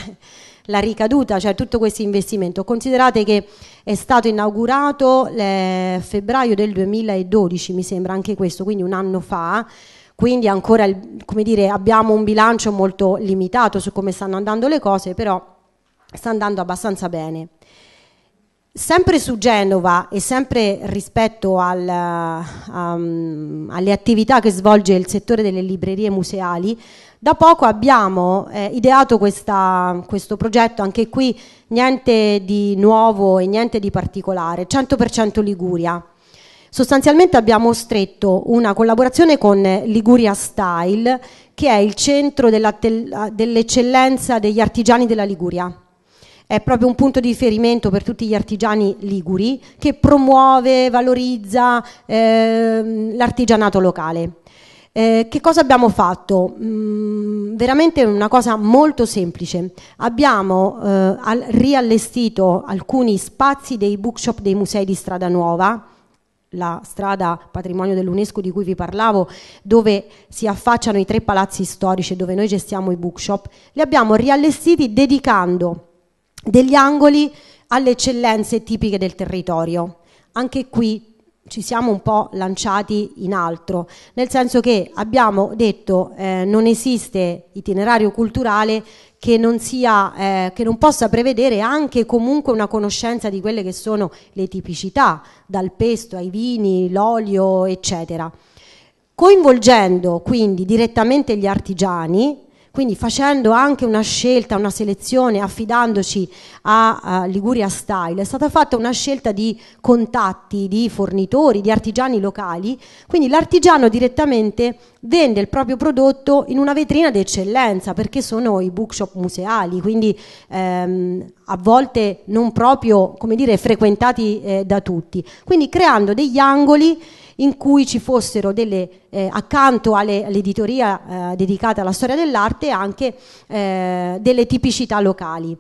la ricaduta, cioè tutto questo investimento. Considerate che è stato inaugurato eh, febbraio del 2012, mi sembra anche questo, quindi un anno fa quindi ancora dire, abbiamo un bilancio molto limitato su come stanno andando le cose, però sta andando abbastanza bene. Sempre su Genova e sempre rispetto al, um, alle attività che svolge il settore delle librerie museali, da poco abbiamo eh, ideato questa, questo progetto, anche qui niente di nuovo e niente di particolare, 100% Liguria. Sostanzialmente abbiamo stretto una collaborazione con Liguria Style, che è il centro dell'eccellenza dell degli artigiani della Liguria. È proprio un punto di riferimento per tutti gli artigiani liguri che promuove, valorizza eh, l'artigianato locale. Eh, che cosa abbiamo fatto? Mm, veramente una cosa molto semplice. Abbiamo eh, al, riallestito alcuni spazi dei bookshop dei musei di Strada Nuova, la strada patrimonio dell'UNESCO di cui vi parlavo, dove si affacciano i tre palazzi storici dove noi gestiamo i bookshop, li abbiamo riallestiti dedicando degli angoli alle eccellenze tipiche del territorio. Anche qui ci siamo un po' lanciati in altro, nel senso che abbiamo detto eh, non esiste itinerario culturale che non, sia, eh, che non possa prevedere anche comunque una conoscenza di quelle che sono le tipicità, dal pesto ai vini, l'olio, eccetera. Coinvolgendo quindi direttamente gli artigiani, quindi facendo anche una scelta, una selezione, affidandoci a, a Liguria Style, è stata fatta una scelta di contatti, di fornitori, di artigiani locali, quindi l'artigiano direttamente vende il proprio prodotto in una vetrina d'eccellenza perché sono i bookshop museali, quindi ehm, a volte non proprio dire, frequentati eh, da tutti, quindi creando degli angoli in cui ci fossero delle, eh, accanto all'editoria eh, dedicata alla storia dell'arte anche eh, delle tipicità locali.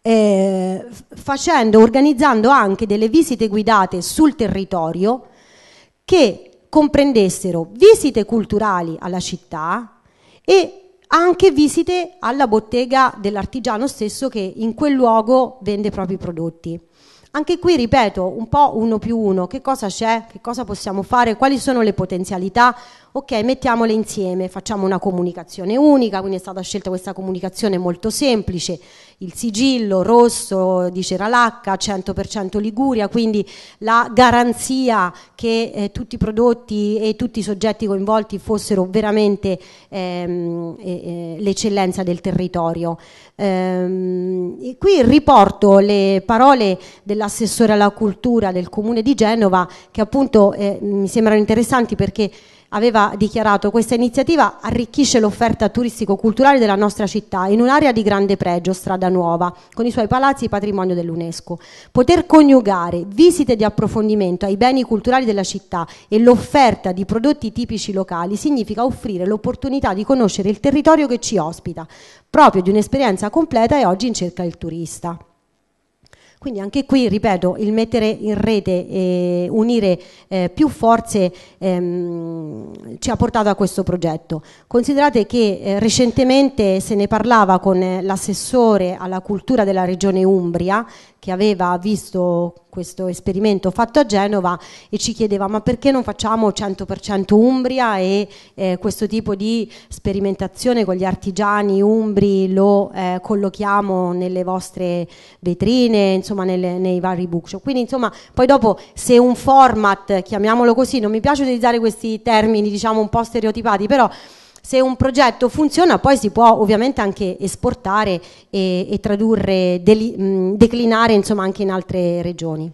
Eh, facendo, organizzando anche delle visite guidate sul territorio che comprendessero visite culturali alla città e anche visite alla bottega dell'artigiano stesso che in quel luogo vende i propri prodotti. Anche qui, ripeto, un po' uno più uno, che cosa c'è, che cosa possiamo fare, quali sono le potenzialità, ok, mettiamole insieme, facciamo una comunicazione unica, quindi è stata scelta questa comunicazione molto semplice, il sigillo rosso di Ceralacca, 100% Liguria, quindi la garanzia che eh, tutti i prodotti e tutti i soggetti coinvolti fossero veramente ehm, eh, l'eccellenza del territorio. Ehm, qui riporto le parole dell'assessore alla cultura del comune di Genova che appunto eh, mi sembrano interessanti perché aveva dichiarato questa iniziativa arricchisce l'offerta turistico-culturale della nostra città in un'area di grande pregio, Strada Nuova, con i suoi palazzi patrimonio dell'UNESCO. Poter coniugare visite di approfondimento ai beni culturali della città e l'offerta di prodotti tipici locali significa offrire l'opportunità di conoscere il territorio che ci ospita, proprio di un'esperienza completa e oggi in cerca del turista. Quindi anche qui, ripeto, il mettere in rete e unire eh, più forze ehm, ci ha portato a questo progetto. Considerate che eh, recentemente se ne parlava con eh, l'assessore alla cultura della regione Umbria, che aveva visto questo esperimento fatto a Genova e ci chiedeva ma perché non facciamo 100% Umbria e eh, questo tipo di sperimentazione con gli artigiani umbri lo eh, collochiamo nelle vostre vetrine, insomma nelle, nei vari bookshop. Quindi insomma poi dopo se un format, chiamiamolo così, non mi piace utilizzare questi termini diciamo un po' stereotipati, però se un progetto funziona poi si può ovviamente anche esportare e, e tradurre, deli, mh, declinare insomma anche in altre regioni.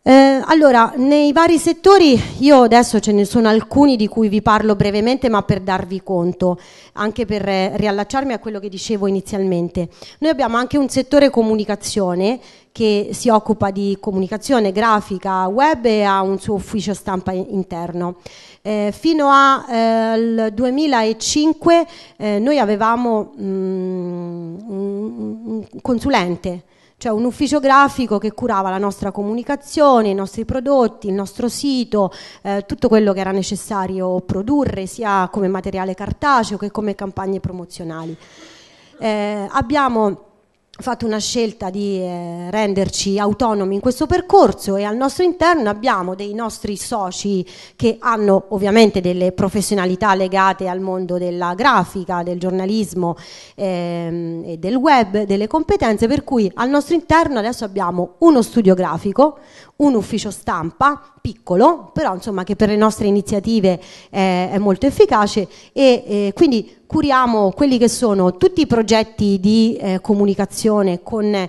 Eh, allora, nei vari settori, io adesso ce ne sono alcuni di cui vi parlo brevemente, ma per darvi conto, anche per eh, riallacciarmi a quello che dicevo inizialmente. Noi abbiamo anche un settore comunicazione che si occupa di comunicazione grafica web e ha un suo ufficio stampa interno. Eh, fino al eh, 2005 eh, noi avevamo mh, mm, un consulente cioè un ufficio grafico che curava la nostra comunicazione, i nostri prodotti, il nostro sito, eh, tutto quello che era necessario produrre sia come materiale cartaceo che come campagne promozionali. Eh, abbiamo fatto una scelta di eh, renderci autonomi in questo percorso e al nostro interno abbiamo dei nostri soci che hanno ovviamente delle professionalità legate al mondo della grafica, del giornalismo ehm, e del web, delle competenze, per cui al nostro interno adesso abbiamo uno studio grafico, un ufficio stampa piccolo, però insomma che per le nostre iniziative eh, è molto efficace e eh, quindi curiamo quelli che sono tutti i progetti di eh, comunicazione con eh,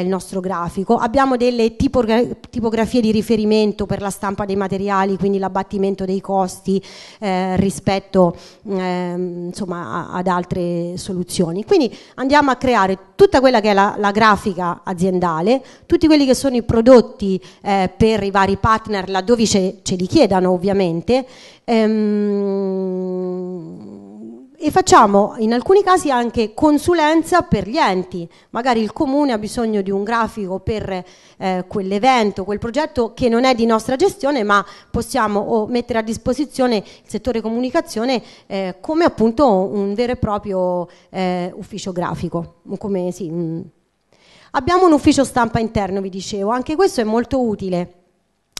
il nostro grafico, abbiamo delle tipogra tipografie di riferimento per la stampa dei materiali, quindi l'abbattimento dei costi eh, rispetto ehm, insomma, ad altre soluzioni. Quindi andiamo a creare tutta quella che è la, la grafica aziendale, tutti quelli che sono i prodotti eh, per i vari partner laddove ce, ce li chiedano ovviamente. Ehm, e facciamo in alcuni casi anche consulenza per gli enti, magari il comune ha bisogno di un grafico per eh, quell'evento, quel progetto che non è di nostra gestione ma possiamo mettere a disposizione il settore comunicazione eh, come appunto un vero e proprio eh, ufficio grafico, come, sì. Mm. Abbiamo un ufficio stampa interno, vi dicevo, anche questo è molto utile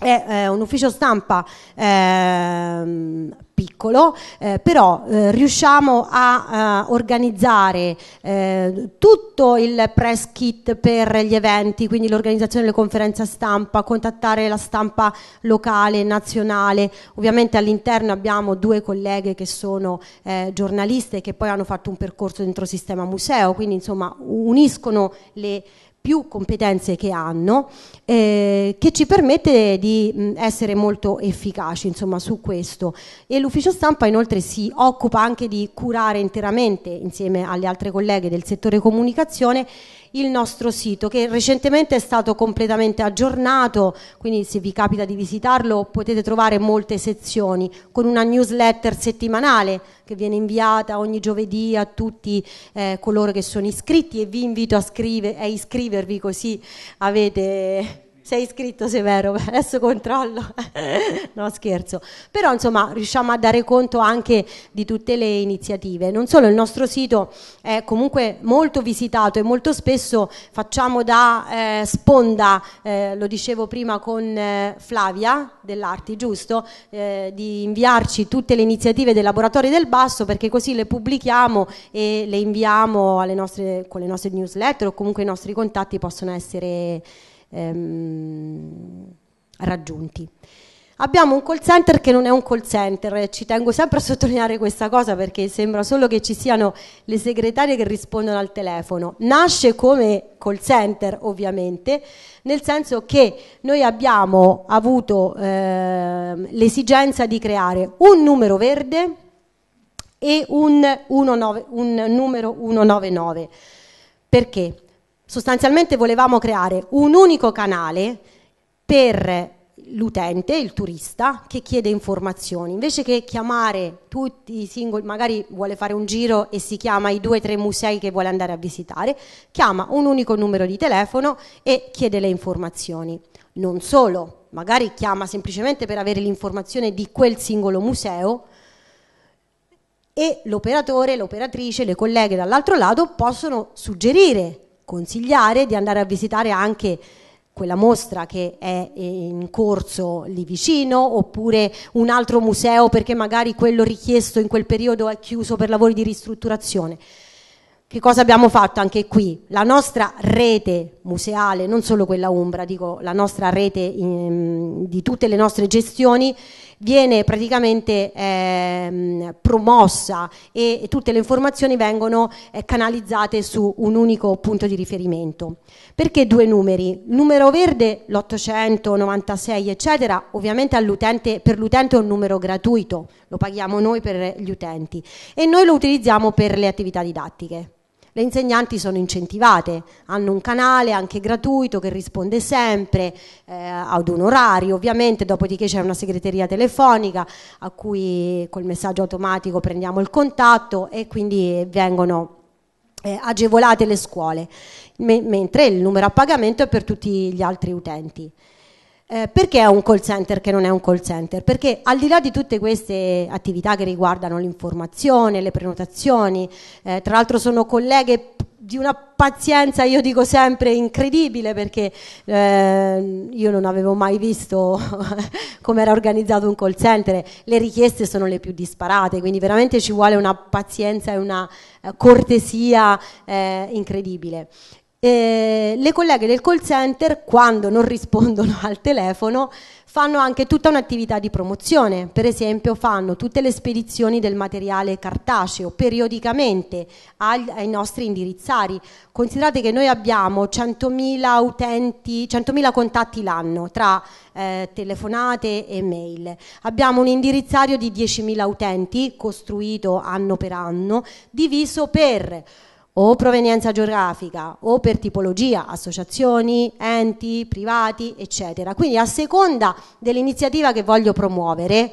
è eh, un ufficio stampa eh, piccolo, eh, però eh, riusciamo a, a eh, organizzare eh, tutto il press kit per gli eventi, quindi l'organizzazione delle conferenze stampa, contattare la stampa locale, nazionale. Ovviamente all'interno abbiamo due colleghe che sono giornaliste che poi hanno fatto un percorso dentro sistema museo, quindi insomma uniscono le più competenze che hanno, eh, che ci permette di mh, essere molto efficaci insomma, su questo. E l'ufficio stampa inoltre si occupa anche di curare interamente, insieme alle altre colleghe del settore comunicazione, il nostro sito che recentemente è stato completamente aggiornato, quindi se vi capita di visitarlo potete trovare molte sezioni con una newsletter settimanale che viene inviata ogni giovedì a tutti eh, coloro che sono iscritti e vi invito a, scrive, a iscrivervi così avete sei iscritto Severo, [LAUGHS] adesso controllo, [LAUGHS] no scherzo, però insomma riusciamo a dare conto anche di tutte le iniziative, non solo il nostro sito è comunque molto visitato e molto spesso facciamo da eh, sponda, eh, lo dicevo prima con eh, Flavia dell'Arti, giusto, eh, di inviarci tutte le iniziative dei laboratori del basso perché così le pubblichiamo e le inviamo alle nostre, con le nostre newsletter o comunque i nostri contatti possono essere ehm, raggiunti. Abbiamo un call center che non è un call center, eh, ci tengo sempre a sottolineare questa cosa perché sembra solo che ci siano le segretarie che rispondono al telefono. Nasce come call center ovviamente, nel senso che noi abbiamo avuto eh, l'esigenza di creare un numero verde e un, 19, un numero 199. Perché? Sostanzialmente volevamo creare un unico canale per l'utente, il turista, che chiede informazioni. Invece che chiamare tutti i singoli, magari vuole fare un giro e si chiama i due o tre musei che vuole andare a visitare, chiama un unico numero di telefono e chiede le informazioni. Non solo, magari chiama semplicemente per avere l'informazione di quel singolo museo e l'operatore, l'operatrice, le colleghe dall'altro lato possono suggerire consigliare di andare a visitare anche quella mostra che è eh, in corso lì vicino oppure un altro museo perché magari quello richiesto in quel periodo è chiuso per lavori di ristrutturazione. Che cosa abbiamo fatto anche qui? La nostra rete museale, non solo quella Umbra, dico la nostra rete in, ehm, di tutte le nostre gestioni viene praticamente eh, promossa e tutte le informazioni vengono eh, canalizzate su un unico punto di riferimento. Perché due numeri? Il numero verde, l'896, eccetera, ovviamente per l'utente è un numero gratuito, lo paghiamo noi per gli utenti e noi lo utilizziamo per le attività didattiche le insegnanti sono incentivate, hanno un canale anche gratuito che risponde sempre eh, ad un orario, ovviamente, dopodiché c'è una segreteria telefonica a cui col messaggio automatico prendiamo il contatto e quindi vengono eh, agevolate le scuole, me mentre il numero a pagamento è per tutti gli altri utenti. Eh, perché è un call center che non è un call center? Perché al di là di tutte queste attività che riguardano l'informazione, le prenotazioni, eh, tra l'altro sono colleghe di una pazienza, io dico sempre, incredibile perché eh, io non avevo mai visto [LAUGHS] come era organizzato un call center, le richieste sono le più disparate, quindi veramente ci vuole una pazienza e una eh, cortesia eh, incredibile eh, le colleghe del call center, quando non rispondono [LAUGHS] al telefono, fanno anche tutta un'attività di promozione, per esempio fanno tutte le spedizioni del materiale cartaceo periodicamente ai, ai nostri indirizzari. Considerate che noi abbiamo 100.000 utenti, 100.000 contatti l'anno tra eh, telefonate e mail. Abbiamo un indirizzario di 10.000 utenti costruito anno per anno, diviso per o provenienza geografica o per tipologia, associazioni, enti, privati, eccetera. Quindi a seconda dell'iniziativa che voglio promuovere,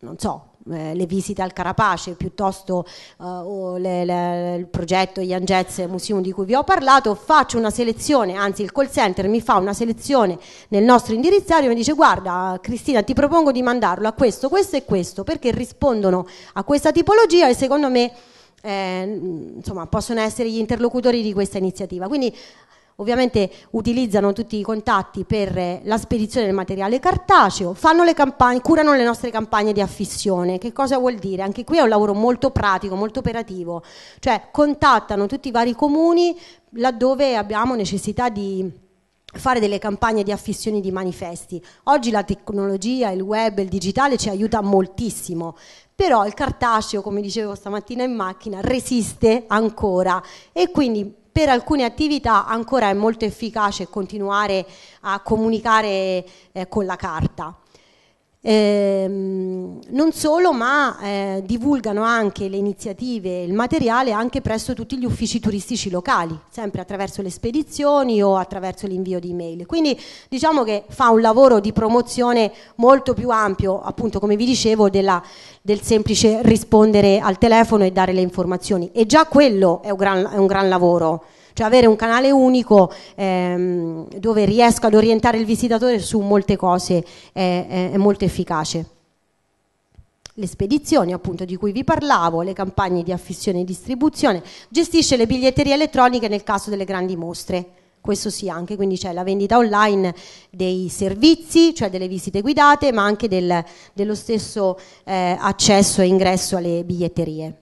non so, eh, le visite al Carapace piuttosto eh, le, le, il progetto Ian Jets Museum di cui vi ho parlato, faccio una selezione, anzi il call center mi fa una selezione nel nostro indirizzario e mi dice guarda Cristina ti propongo di mandarlo a questo, questo e questo perché rispondono a questa tipologia e secondo me eh, insomma, possono essere gli interlocutori di questa iniziativa. Quindi ovviamente utilizzano tutti i contatti per la spedizione del materiale cartaceo, le campagne, curano le nostre campagne di affissione. Che cosa vuol dire? Anche qui è un lavoro molto pratico, molto operativo, cioè contattano tutti i vari comuni laddove abbiamo necessità di fare delle campagne di affissioni di manifesti. Oggi la tecnologia, il web, il digitale ci aiuta moltissimo, però il cartaceo, come dicevo stamattina in macchina, resiste ancora e quindi per alcune attività ancora è molto efficace continuare a comunicare eh, con la carta. Eh, non solo, ma eh, divulgano anche le iniziative, il materiale anche presso tutti gli uffici turistici locali, sempre attraverso le spedizioni o attraverso l'invio di email. Quindi diciamo che fa un lavoro di promozione molto più ampio, appunto come vi dicevo, della, del semplice rispondere al telefono e dare le informazioni. E già quello è un gran, è un gran lavoro cioè avere un canale unico ehm, dove riesco ad orientare il visitatore su molte cose è, è, è molto efficace le spedizioni appunto di cui vi parlavo, le campagne di affissione e distribuzione, gestisce le biglietterie elettroniche nel caso delle grandi mostre. Questo sì anche, quindi c'è la vendita online dei servizi, cioè delle visite guidate, ma anche del, dello stesso eh, accesso e ingresso alle biglietterie.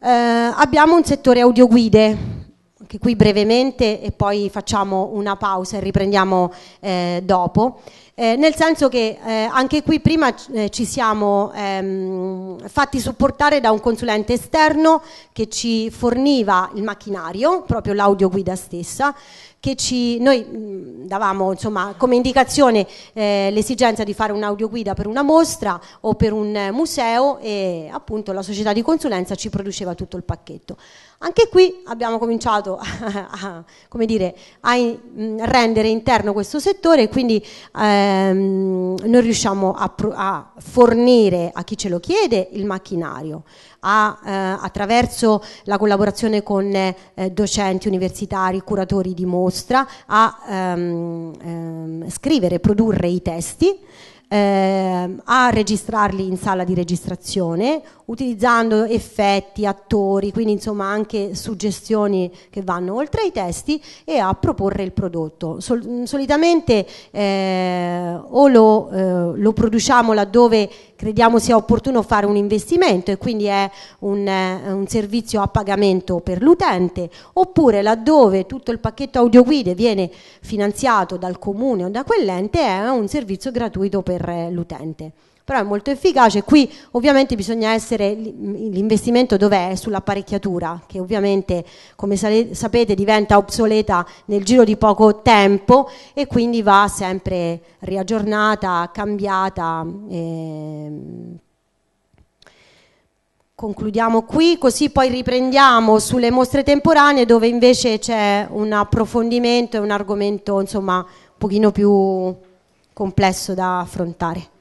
Eh, abbiamo un settore audioguide, anche qui brevemente e poi facciamo una pausa e riprendiamo eh, dopo. Eh, nel senso che eh, anche qui prima eh, ci siamo ehm, fatti supportare da un consulente esterno che ci forniva il macchinario, proprio l'audioguida stessa, che ci, noi mm, davamo insomma, come indicazione eh, l'esigenza di fare un'audioguida per una mostra o per un eh, museo e appunto la società di consulenza ci produceva tutto il pacchetto. Anche qui abbiamo cominciato [LAUGHS] a, a, dire, a mm, rendere interno questo settore e quindi ehm, noi riusciamo a, a fornire a chi ce lo chiede il macchinario a, eh, attraverso la collaborazione con eh, docenti universitari, curatori di mostra, a ehm, ehm, scrivere e produrre i testi. Ehm, a registrarli in sala di registrazione utilizzando effetti, attori, quindi insomma anche suggestioni che vanno oltre i testi e a proporre il prodotto. Sol solitamente eh, o lo, eh, lo produciamo laddove crediamo sia opportuno fare un investimento e quindi è un, eh, un servizio a pagamento per l'utente, oppure laddove tutto il pacchetto audioguide viene finanziato dal comune o da quell'ente è un servizio gratuito per eh, l'utente però è molto efficace. Qui ovviamente bisogna essere, l'investimento dov'è? sull'apparecchiatura, che ovviamente come sapete diventa obsoleta nel giro di poco tempo e quindi va sempre riaggiornata, cambiata. Ehm, concludiamo qui, così poi riprendiamo sulle mostre temporanee dove invece c'è un approfondimento e un argomento insomma un pochino più complesso da affrontare.